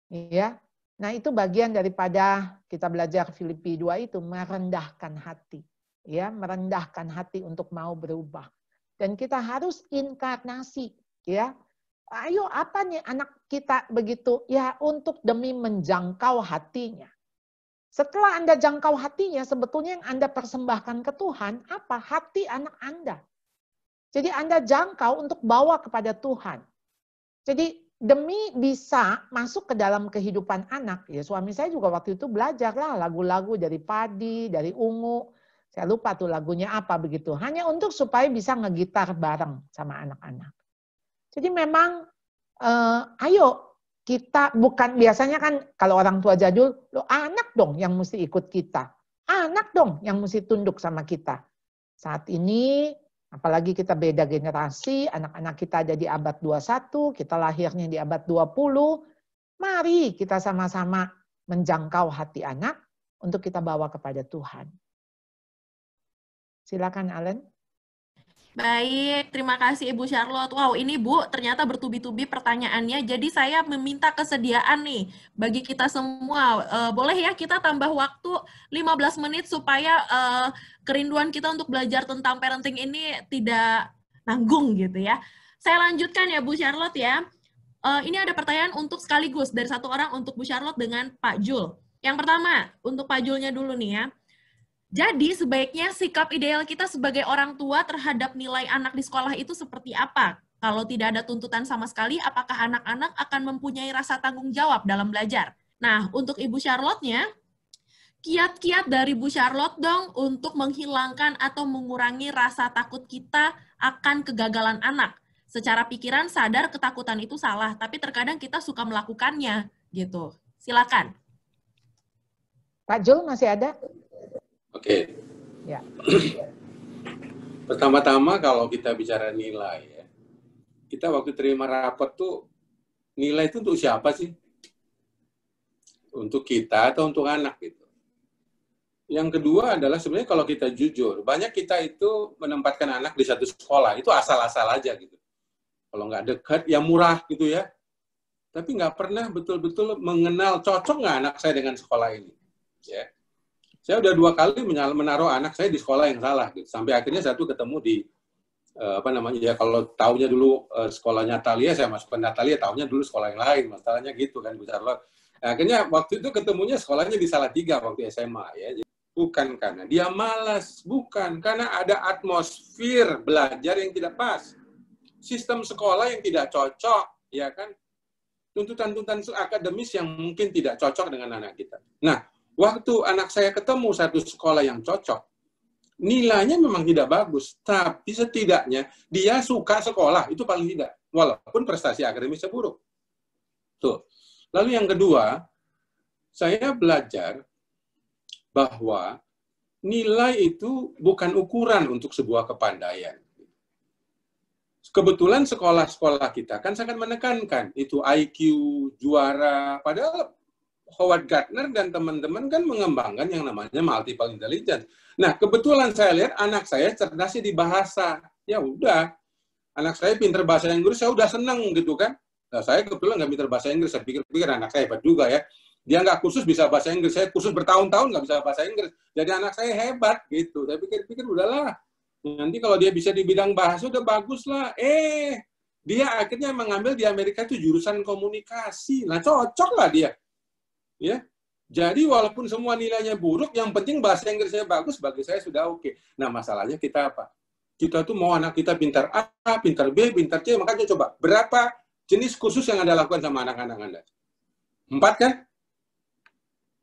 ya nah itu bagian daripada kita belajar Filipi 2 itu merendahkan hati ya merendahkan hati untuk mau berubah dan kita harus inkarnasi ya ayo apa nih anak kita begitu ya untuk demi menjangkau hatinya setelah Anda jangkau hatinya, sebetulnya yang Anda persembahkan ke Tuhan, apa? Hati anak Anda. Jadi Anda jangkau untuk bawa kepada Tuhan. Jadi demi bisa masuk ke dalam kehidupan anak, ya suami saya juga waktu itu belajarlah lagu-lagu dari padi, dari ungu, saya lupa tuh lagunya apa begitu. Hanya untuk supaya bisa ngegitar bareng sama anak-anak. Jadi memang eh, ayo kita bukan biasanya kan kalau orang tua jadul, lo anak dong yang mesti ikut kita. Anak dong yang mesti tunduk sama kita. Saat ini apalagi kita beda generasi, anak-anak kita ada di abad 21, kita lahirnya di abad 20. Mari kita sama-sama menjangkau hati anak untuk kita bawa kepada Tuhan. Silakan Allen. Baik, terima kasih Ibu Charlotte. Wow, ini Bu ternyata bertubi-tubi pertanyaannya. Jadi saya meminta kesediaan nih bagi kita semua. E, boleh ya kita tambah waktu 15 menit supaya e, kerinduan kita untuk belajar tentang parenting ini tidak nanggung gitu ya. Saya lanjutkan ya Bu Charlotte ya. E, ini ada pertanyaan untuk sekaligus dari satu orang untuk Bu Charlotte dengan Pak Jul. Yang pertama, untuk Pak Julnya dulu nih ya jadi sebaiknya sikap ideal kita sebagai orang tua terhadap nilai anak di sekolah itu seperti apa? Kalau tidak ada tuntutan sama sekali, apakah anak-anak akan mempunyai rasa tanggung jawab dalam belajar? Nah, untuk Ibu Charlotte-nya, kiat-kiat dari ibu Charlotte dong untuk menghilangkan atau mengurangi rasa takut kita akan kegagalan anak. Secara pikiran sadar ketakutan itu salah, tapi terkadang kita suka melakukannya gitu. Silakan. Pak Jul masih ada? Oke. Okay. Ya. Pertama-tama kalau kita bicara nilai ya, kita waktu terima rapat tuh nilai itu untuk siapa sih? Untuk kita atau untuk anak gitu. Yang kedua adalah sebenarnya kalau kita jujur, banyak kita itu menempatkan anak di satu sekolah, itu asal-asal aja gitu. Kalau nggak dekat, ya murah gitu ya. Tapi nggak pernah betul-betul mengenal cocok nggak anak saya dengan sekolah ini. Ya. Saya udah dua kali menaruh anak saya di sekolah yang salah, gitu. sampai akhirnya satu ketemu di uh, apa namanya ya kalau tahunya dulu uh, sekolah Natalia saya masuk ke Natalia Tahunnya dulu sekolah yang lain masalahnya gitu kan Bu Charlotte nah, akhirnya waktu itu ketemunya sekolahnya di salah tiga waktu SMA ya Jadi, bukan karena dia malas bukan karena ada atmosfer belajar yang tidak pas sistem sekolah yang tidak cocok ya kan tuntutan-tuntutan akademis yang mungkin tidak cocok dengan anak kita nah Waktu anak saya ketemu satu sekolah yang cocok, nilainya memang tidak bagus, tapi setidaknya dia suka sekolah, itu paling tidak. Walaupun prestasi akademisnya buruk. Tuh. Lalu yang kedua, saya belajar bahwa nilai itu bukan ukuran untuk sebuah kepandaian. Kebetulan sekolah-sekolah kita kan sangat menekankan itu IQ, juara, padahal Howard Gardner dan teman-teman kan mengembangkan yang namanya multiple intelligence. Nah, kebetulan saya lihat anak saya cerdasnya di bahasa. Ya udah, anak saya pinter bahasa Inggris, saya udah seneng gitu kan. Nah, saya kebetulan nggak pinter bahasa Inggris, saya pikir-pikir anak saya hebat juga ya. Dia nggak khusus bisa bahasa Inggris, saya khusus bertahun-tahun nggak bisa bahasa Inggris. Jadi anak saya hebat gitu. Saya pikir-pikir udahlah, nanti kalau dia bisa di bidang bahasa udah bagus lah. Eh, dia akhirnya mengambil di Amerika itu jurusan komunikasi. Nah, cocok lah dia ya jadi walaupun semua nilainya buruk yang penting bahasa Inggrisnya bagus bagi saya sudah oke nah masalahnya kita apa kita tuh mau anak kita pintar A pintar B pintar C makanya coba berapa jenis khusus yang anda lakukan sama anak-anak anda empat kan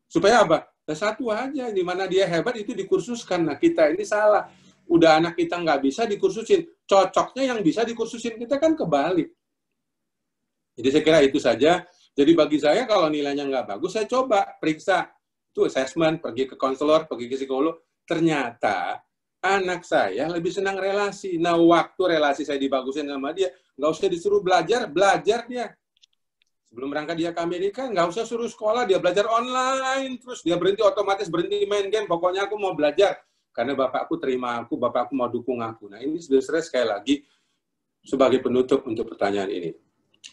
supaya apa nah, satu aja di mana dia hebat itu dikursuskan nah kita ini salah udah anak kita nggak bisa dikursusin cocoknya yang bisa dikursusin kita kan kebalik jadi saya kira itu saja jadi bagi saya kalau nilainya nggak bagus, saya coba periksa. Itu assessment, pergi ke konselor, pergi ke psikolog. Ternyata anak saya lebih senang relasi. Nah, waktu relasi saya dibagusin sama dia, nggak usah disuruh belajar, belajar dia. Sebelum berangkat dia ke Amerika, nggak usah suruh sekolah, dia belajar online. Terus dia berhenti, otomatis berhenti main game. Pokoknya aku mau belajar. Karena bapakku terima aku, bapakku mau dukung aku. Nah, ini sebenarnya sekali lagi sebagai penutup untuk pertanyaan ini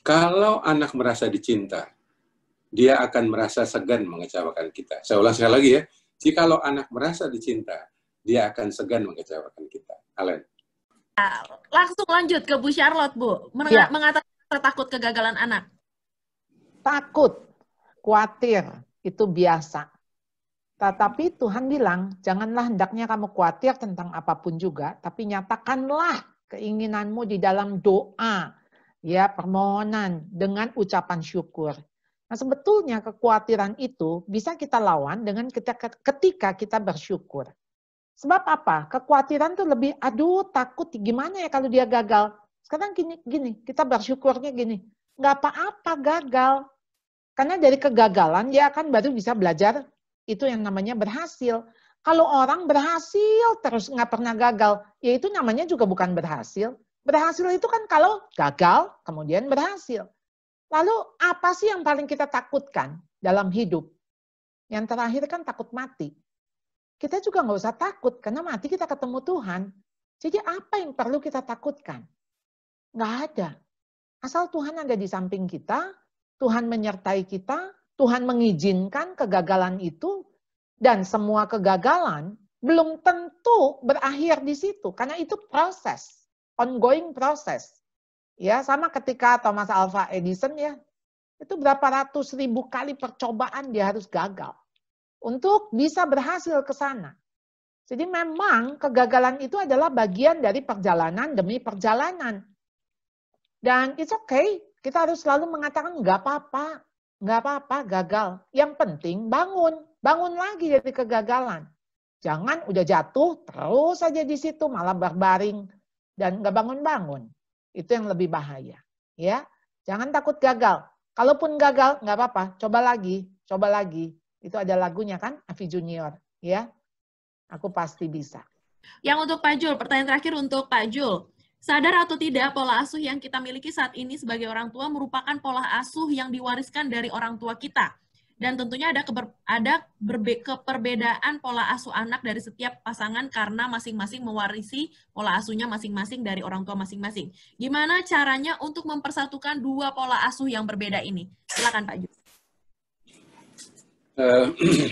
kalau anak merasa dicinta, dia akan merasa segan mengecewakan kita. Saya ulang sekali lagi ya, jikalau anak merasa dicinta, dia akan segan mengecewakan kita. Alen. Nah, langsung lanjut ke Bu Charlotte, Bu. Meng ya. Mengatakan takut kegagalan anak. Takut, khawatir, itu biasa. Tetapi Tuhan bilang, janganlah hendaknya kamu khawatir tentang apapun juga, tapi nyatakanlah keinginanmu di dalam doa, ya permohonan dengan ucapan syukur. Nah, sebetulnya kekhawatiran itu bisa kita lawan dengan ketika, kita bersyukur. Sebab apa? Kekhawatiran tuh lebih, aduh takut gimana ya kalau dia gagal. Sekarang gini, gini kita bersyukurnya gini, nggak apa-apa gagal. Karena dari kegagalan dia akan baru bisa belajar itu yang namanya berhasil. Kalau orang berhasil terus nggak pernah gagal, ya itu namanya juga bukan berhasil. Berhasil itu kan kalau gagal, kemudian berhasil. Lalu apa sih yang paling kita takutkan dalam hidup? Yang terakhir kan takut mati. Kita juga nggak usah takut, karena mati kita ketemu Tuhan. Jadi apa yang perlu kita takutkan? Nggak ada. Asal Tuhan ada di samping kita, Tuhan menyertai kita, Tuhan mengizinkan kegagalan itu, dan semua kegagalan belum tentu berakhir di situ, karena itu proses ongoing proses. Ya, sama ketika Thomas Alva Edison ya, itu berapa ratus ribu kali percobaan dia harus gagal untuk bisa berhasil ke sana. Jadi memang kegagalan itu adalah bagian dari perjalanan demi perjalanan. Dan it's okay, kita harus selalu mengatakan nggak apa-apa, nggak apa-apa gagal. Yang penting bangun, bangun lagi dari kegagalan. Jangan udah jatuh terus saja di situ malah berbaring dan nggak bangun-bangun. Itu yang lebih bahaya. Ya, jangan takut gagal. Kalaupun gagal nggak apa-apa, coba lagi, coba lagi. Itu ada lagunya kan, Avi Junior. Ya, aku pasti bisa. Yang untuk Pak Jul, pertanyaan terakhir untuk Pak Jul. Sadar atau tidak, pola asuh yang kita miliki saat ini sebagai orang tua merupakan pola asuh yang diwariskan dari orang tua kita dan tentunya ada keber, ada berbe, keperbedaan pola asuh anak dari setiap pasangan karena masing-masing mewarisi pola asuhnya masing-masing dari orang tua masing-masing. Gimana caranya untuk mempersatukan dua pola asuh yang berbeda ini? Silakan Pak Jus. Uh,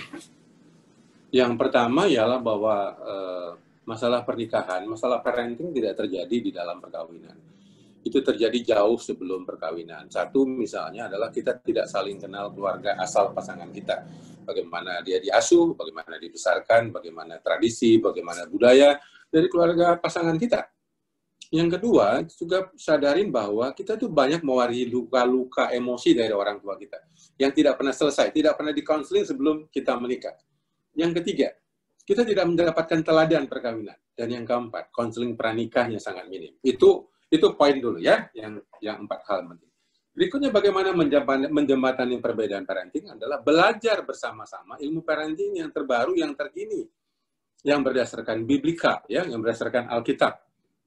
yang pertama ialah bahwa uh, masalah pernikahan, masalah parenting tidak terjadi di dalam perkawinan itu terjadi jauh sebelum perkawinan. Satu misalnya adalah kita tidak saling kenal keluarga asal pasangan kita. Bagaimana dia diasuh, bagaimana dibesarkan, bagaimana tradisi, bagaimana budaya dari keluarga pasangan kita. Yang kedua, juga sadarin bahwa kita tuh banyak mewarisi luka-luka emosi dari orang tua kita yang tidak pernah selesai, tidak pernah dikonseling sebelum kita menikah. Yang ketiga, kita tidak mendapatkan teladan perkawinan. Dan yang keempat, konseling pranikahnya sangat minim. Itu itu poin dulu ya, yang yang empat hal penting. Berikutnya bagaimana menjembatani perbedaan parenting adalah belajar bersama-sama ilmu parenting yang terbaru, yang terkini, yang berdasarkan biblika, ya, yang berdasarkan Alkitab.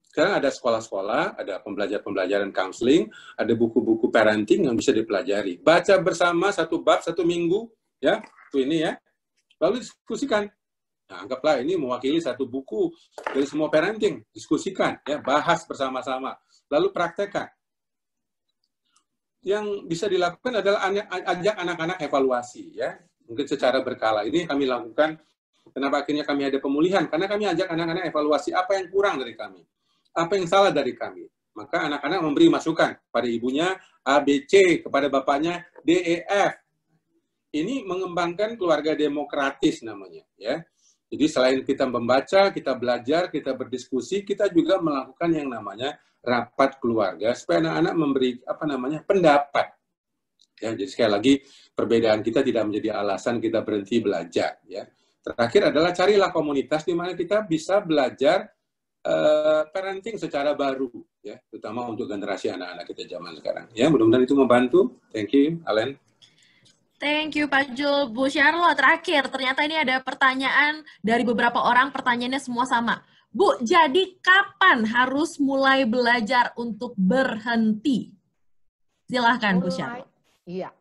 Sekarang ada sekolah-sekolah, ada pembelajar pembelajaran counseling, ada buku-buku parenting yang bisa dipelajari. Baca bersama satu bab, satu minggu, ya, itu ini ya. Lalu diskusikan Nah, anggaplah ini mewakili satu buku dari semua parenting, diskusikan, ya, bahas bersama-sama, lalu praktekkan. Yang bisa dilakukan adalah ajak anak-anak evaluasi, ya, mungkin secara berkala. Ini kami lakukan. Kenapa akhirnya kami ada pemulihan? Karena kami ajak anak-anak evaluasi apa yang kurang dari kami, apa yang salah dari kami. Maka anak-anak memberi masukan pada ibunya, A, B, C, kepada bapaknya, D, E, F. Ini mengembangkan keluarga demokratis namanya, ya jadi selain kita membaca, kita belajar, kita berdiskusi, kita juga melakukan yang namanya rapat keluarga supaya anak-anak memberi apa namanya pendapat. Ya, jadi sekali lagi perbedaan kita tidak menjadi alasan kita berhenti belajar. Ya. Terakhir adalah carilah komunitas di mana kita bisa belajar uh, parenting secara baru, ya, terutama untuk generasi anak-anak kita zaman sekarang. Ya, mudah-mudahan itu membantu. Thank you, Alan. Thank you Pak Jul. Bu Syarlo, terakhir ternyata ini ada pertanyaan dari beberapa orang, pertanyaannya semua sama. Bu, jadi kapan harus mulai belajar untuk berhenti? Silahkan mulai, Bu Syarlo. Iya,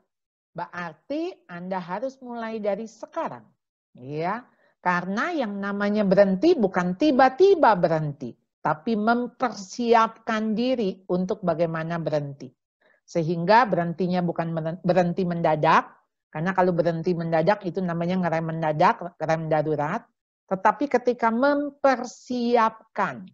berarti Anda harus mulai dari sekarang. Iya, Karena yang namanya berhenti bukan tiba-tiba berhenti, tapi mempersiapkan diri untuk bagaimana berhenti. Sehingga berhentinya bukan berhenti mendadak, karena kalau berhenti mendadak itu namanya ngerem mendadak, rem darurat. Tetapi ketika mempersiapkan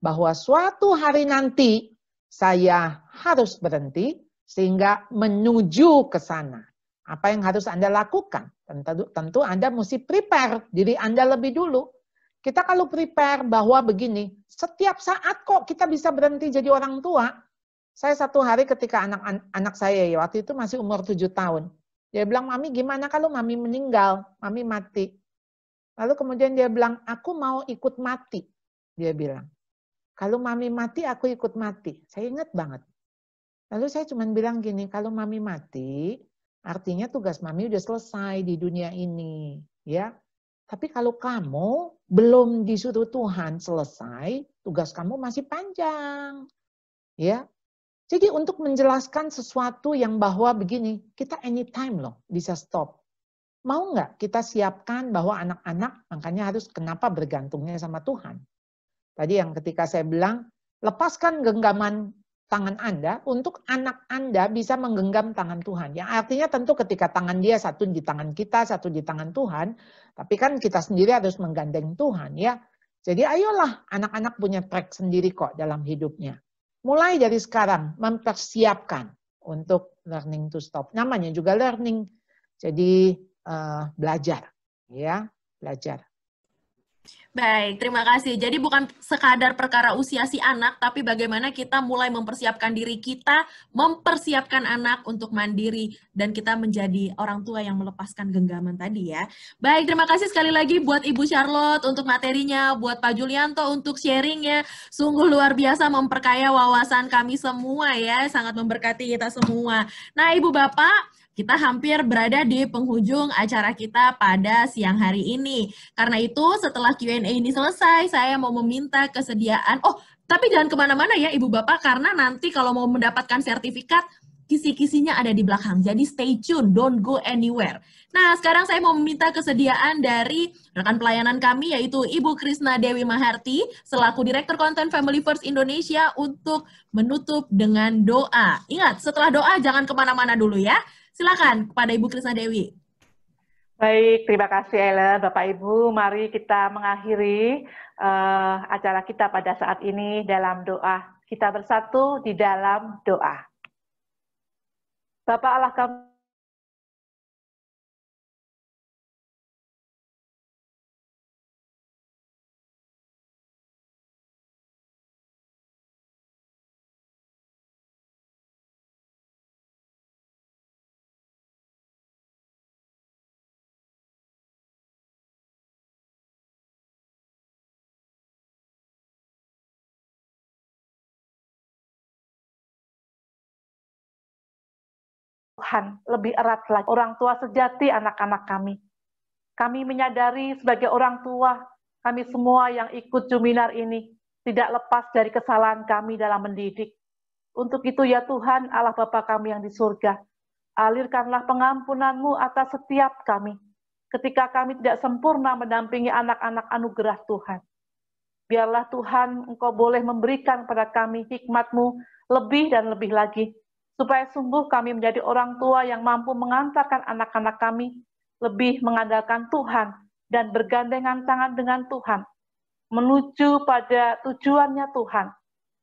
bahwa suatu hari nanti saya harus berhenti sehingga menuju ke sana. Apa yang harus Anda lakukan? Tentu, tentu Anda mesti prepare diri Anda lebih dulu. Kita kalau prepare bahwa begini, setiap saat kok kita bisa berhenti jadi orang tua. Saya satu hari ketika anak-anak saya, ya, waktu itu masih umur tujuh tahun, dia bilang, Mami gimana kalau Mami meninggal, Mami mati. Lalu kemudian dia bilang, aku mau ikut mati. Dia bilang, kalau Mami mati, aku ikut mati. Saya ingat banget. Lalu saya cuma bilang gini, kalau Mami mati, artinya tugas Mami udah selesai di dunia ini. ya. Tapi kalau kamu belum disuruh Tuhan selesai, tugas kamu masih panjang. Ya, jadi untuk menjelaskan sesuatu yang bahwa begini, kita anytime loh bisa stop. Mau nggak kita siapkan bahwa anak-anak makanya harus kenapa bergantungnya sama Tuhan. Tadi yang ketika saya bilang, lepaskan genggaman tangan Anda untuk anak Anda bisa menggenggam tangan Tuhan. Yang artinya tentu ketika tangan dia satu di tangan kita, satu di tangan Tuhan, tapi kan kita sendiri harus menggandeng Tuhan ya. Jadi ayolah anak-anak punya track sendiri kok dalam hidupnya mulai dari sekarang mempersiapkan untuk learning to stop. Namanya juga learning, jadi uh, belajar, ya belajar. Baik, terima kasih. Jadi bukan sekadar perkara usia si anak, tapi bagaimana kita mulai mempersiapkan diri kita, mempersiapkan anak untuk mandiri, dan kita menjadi orang tua yang melepaskan genggaman tadi ya. Baik, terima kasih sekali lagi buat Ibu Charlotte untuk materinya, buat Pak Julianto untuk sharingnya. Sungguh luar biasa memperkaya wawasan kami semua ya, sangat memberkati kita semua. Nah, Ibu Bapak, kita hampir berada di penghujung acara kita pada siang hari ini. Karena itu setelah Q&A ini selesai, saya mau meminta kesediaan. Oh, tapi jangan kemana-mana ya Ibu Bapak, karena nanti kalau mau mendapatkan sertifikat, kisi-kisinya ada di belakang. Jadi stay tune, don't go anywhere. Nah, sekarang saya mau meminta kesediaan dari rekan pelayanan kami yaitu Ibu Krisna Dewi Maharti selaku Direktur Konten Family First Indonesia untuk menutup dengan doa. Ingat, setelah doa jangan kemana-mana dulu ya. Silakan kepada Ibu Krisna Dewi. Baik, terima kasih Ellen, Bapak Ibu. Mari kita mengakhiri uh, acara kita pada saat ini dalam doa. Kita bersatu di dalam doa. Bapak Allah kami Tuhan lebih erat lagi. Orang tua sejati anak-anak kami. Kami menyadari sebagai orang tua, kami semua yang ikut juminar ini tidak lepas dari kesalahan kami dalam mendidik. Untuk itu ya Tuhan Allah Bapa kami yang di surga, alirkanlah pengampunanmu atas setiap kami ketika kami tidak sempurna mendampingi anak-anak anugerah Tuhan. Biarlah Tuhan Engkau boleh memberikan pada kami hikmatmu lebih dan lebih lagi supaya sungguh kami menjadi orang tua yang mampu mengantarkan anak-anak kami lebih mengandalkan Tuhan dan bergandengan tangan dengan Tuhan, menuju pada tujuannya Tuhan,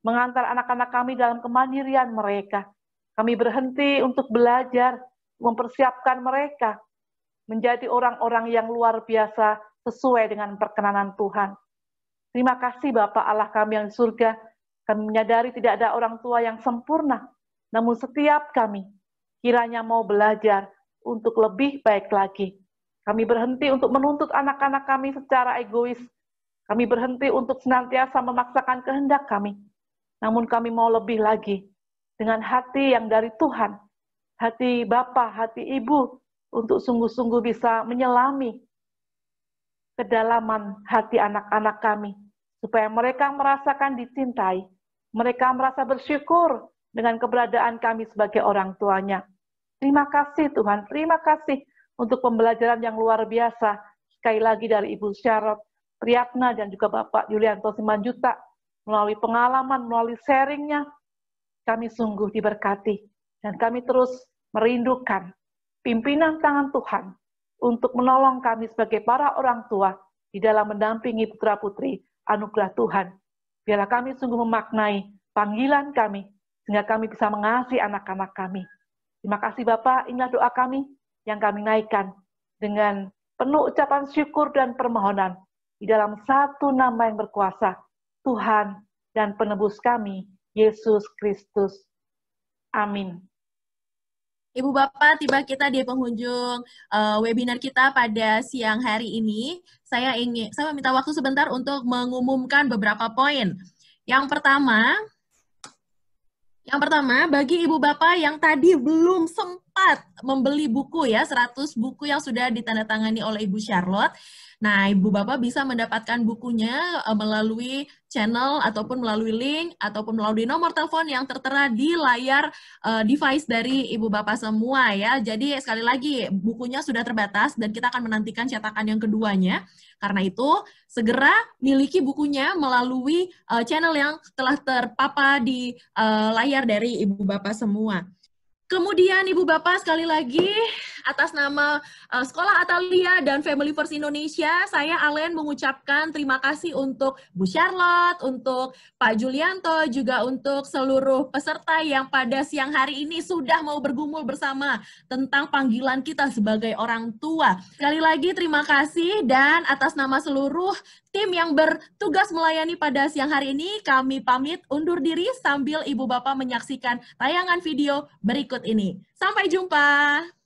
mengantar anak-anak kami dalam kemandirian mereka. Kami berhenti untuk belajar, mempersiapkan mereka menjadi orang-orang yang luar biasa sesuai dengan perkenanan Tuhan. Terima kasih Bapak Allah kami yang surga. Kami menyadari tidak ada orang tua yang sempurna, namun setiap kami kiranya mau belajar untuk lebih baik lagi. Kami berhenti untuk menuntut anak-anak kami secara egois. Kami berhenti untuk senantiasa memaksakan kehendak kami. Namun kami mau lebih lagi dengan hati yang dari Tuhan, hati Bapa, hati Ibu, untuk sungguh-sungguh bisa menyelami kedalaman hati anak-anak kami, supaya mereka merasakan dicintai, mereka merasa bersyukur dengan keberadaan kami sebagai orang tuanya. Terima kasih Tuhan, terima kasih untuk pembelajaran yang luar biasa. Sekali lagi dari Ibu Syarot Priyatna dan juga Bapak Yulianto Simanjuta, melalui pengalaman, melalui sharingnya, kami sungguh diberkati. Dan kami terus merindukan pimpinan tangan Tuhan untuk menolong kami sebagai para orang tua di dalam mendampingi putra-putri anugerah Tuhan. Biarlah kami sungguh memaknai panggilan kami sehingga kami bisa mengasihi anak-anak kami. Terima kasih Bapak, inilah doa kami yang kami naikkan dengan penuh ucapan syukur dan permohonan di dalam satu nama yang berkuasa, Tuhan dan penebus kami, Yesus Kristus. Amin. Ibu Bapak, tiba kita di penghujung uh, webinar kita pada siang hari ini. Saya ingin saya minta waktu sebentar untuk mengumumkan beberapa poin. Yang pertama, yang pertama, bagi ibu bapak yang tadi belum sempat membeli buku ya, 100 buku yang sudah ditandatangani oleh Ibu Charlotte. Nah, ibu bapak bisa mendapatkan bukunya eh, melalui channel ataupun melalui link ataupun melalui nomor telepon yang tertera di layar uh, device dari ibu bapak semua ya. Jadi sekali lagi bukunya sudah terbatas dan kita akan menantikan cetakan yang keduanya. Karena itu segera miliki bukunya melalui uh, channel yang telah terpapa di uh, layar dari ibu bapak semua. Kemudian ibu bapak sekali lagi Atas nama uh, Sekolah Atalia dan Family First Indonesia, saya Alen mengucapkan terima kasih untuk Bu Charlotte, untuk Pak Julianto, juga untuk seluruh peserta yang pada siang hari ini sudah mau bergumul bersama tentang panggilan kita sebagai orang tua. Sekali lagi terima kasih dan atas nama seluruh tim yang bertugas melayani pada siang hari ini, kami pamit undur diri sambil Ibu Bapak menyaksikan tayangan video berikut ini. Sampai jumpa!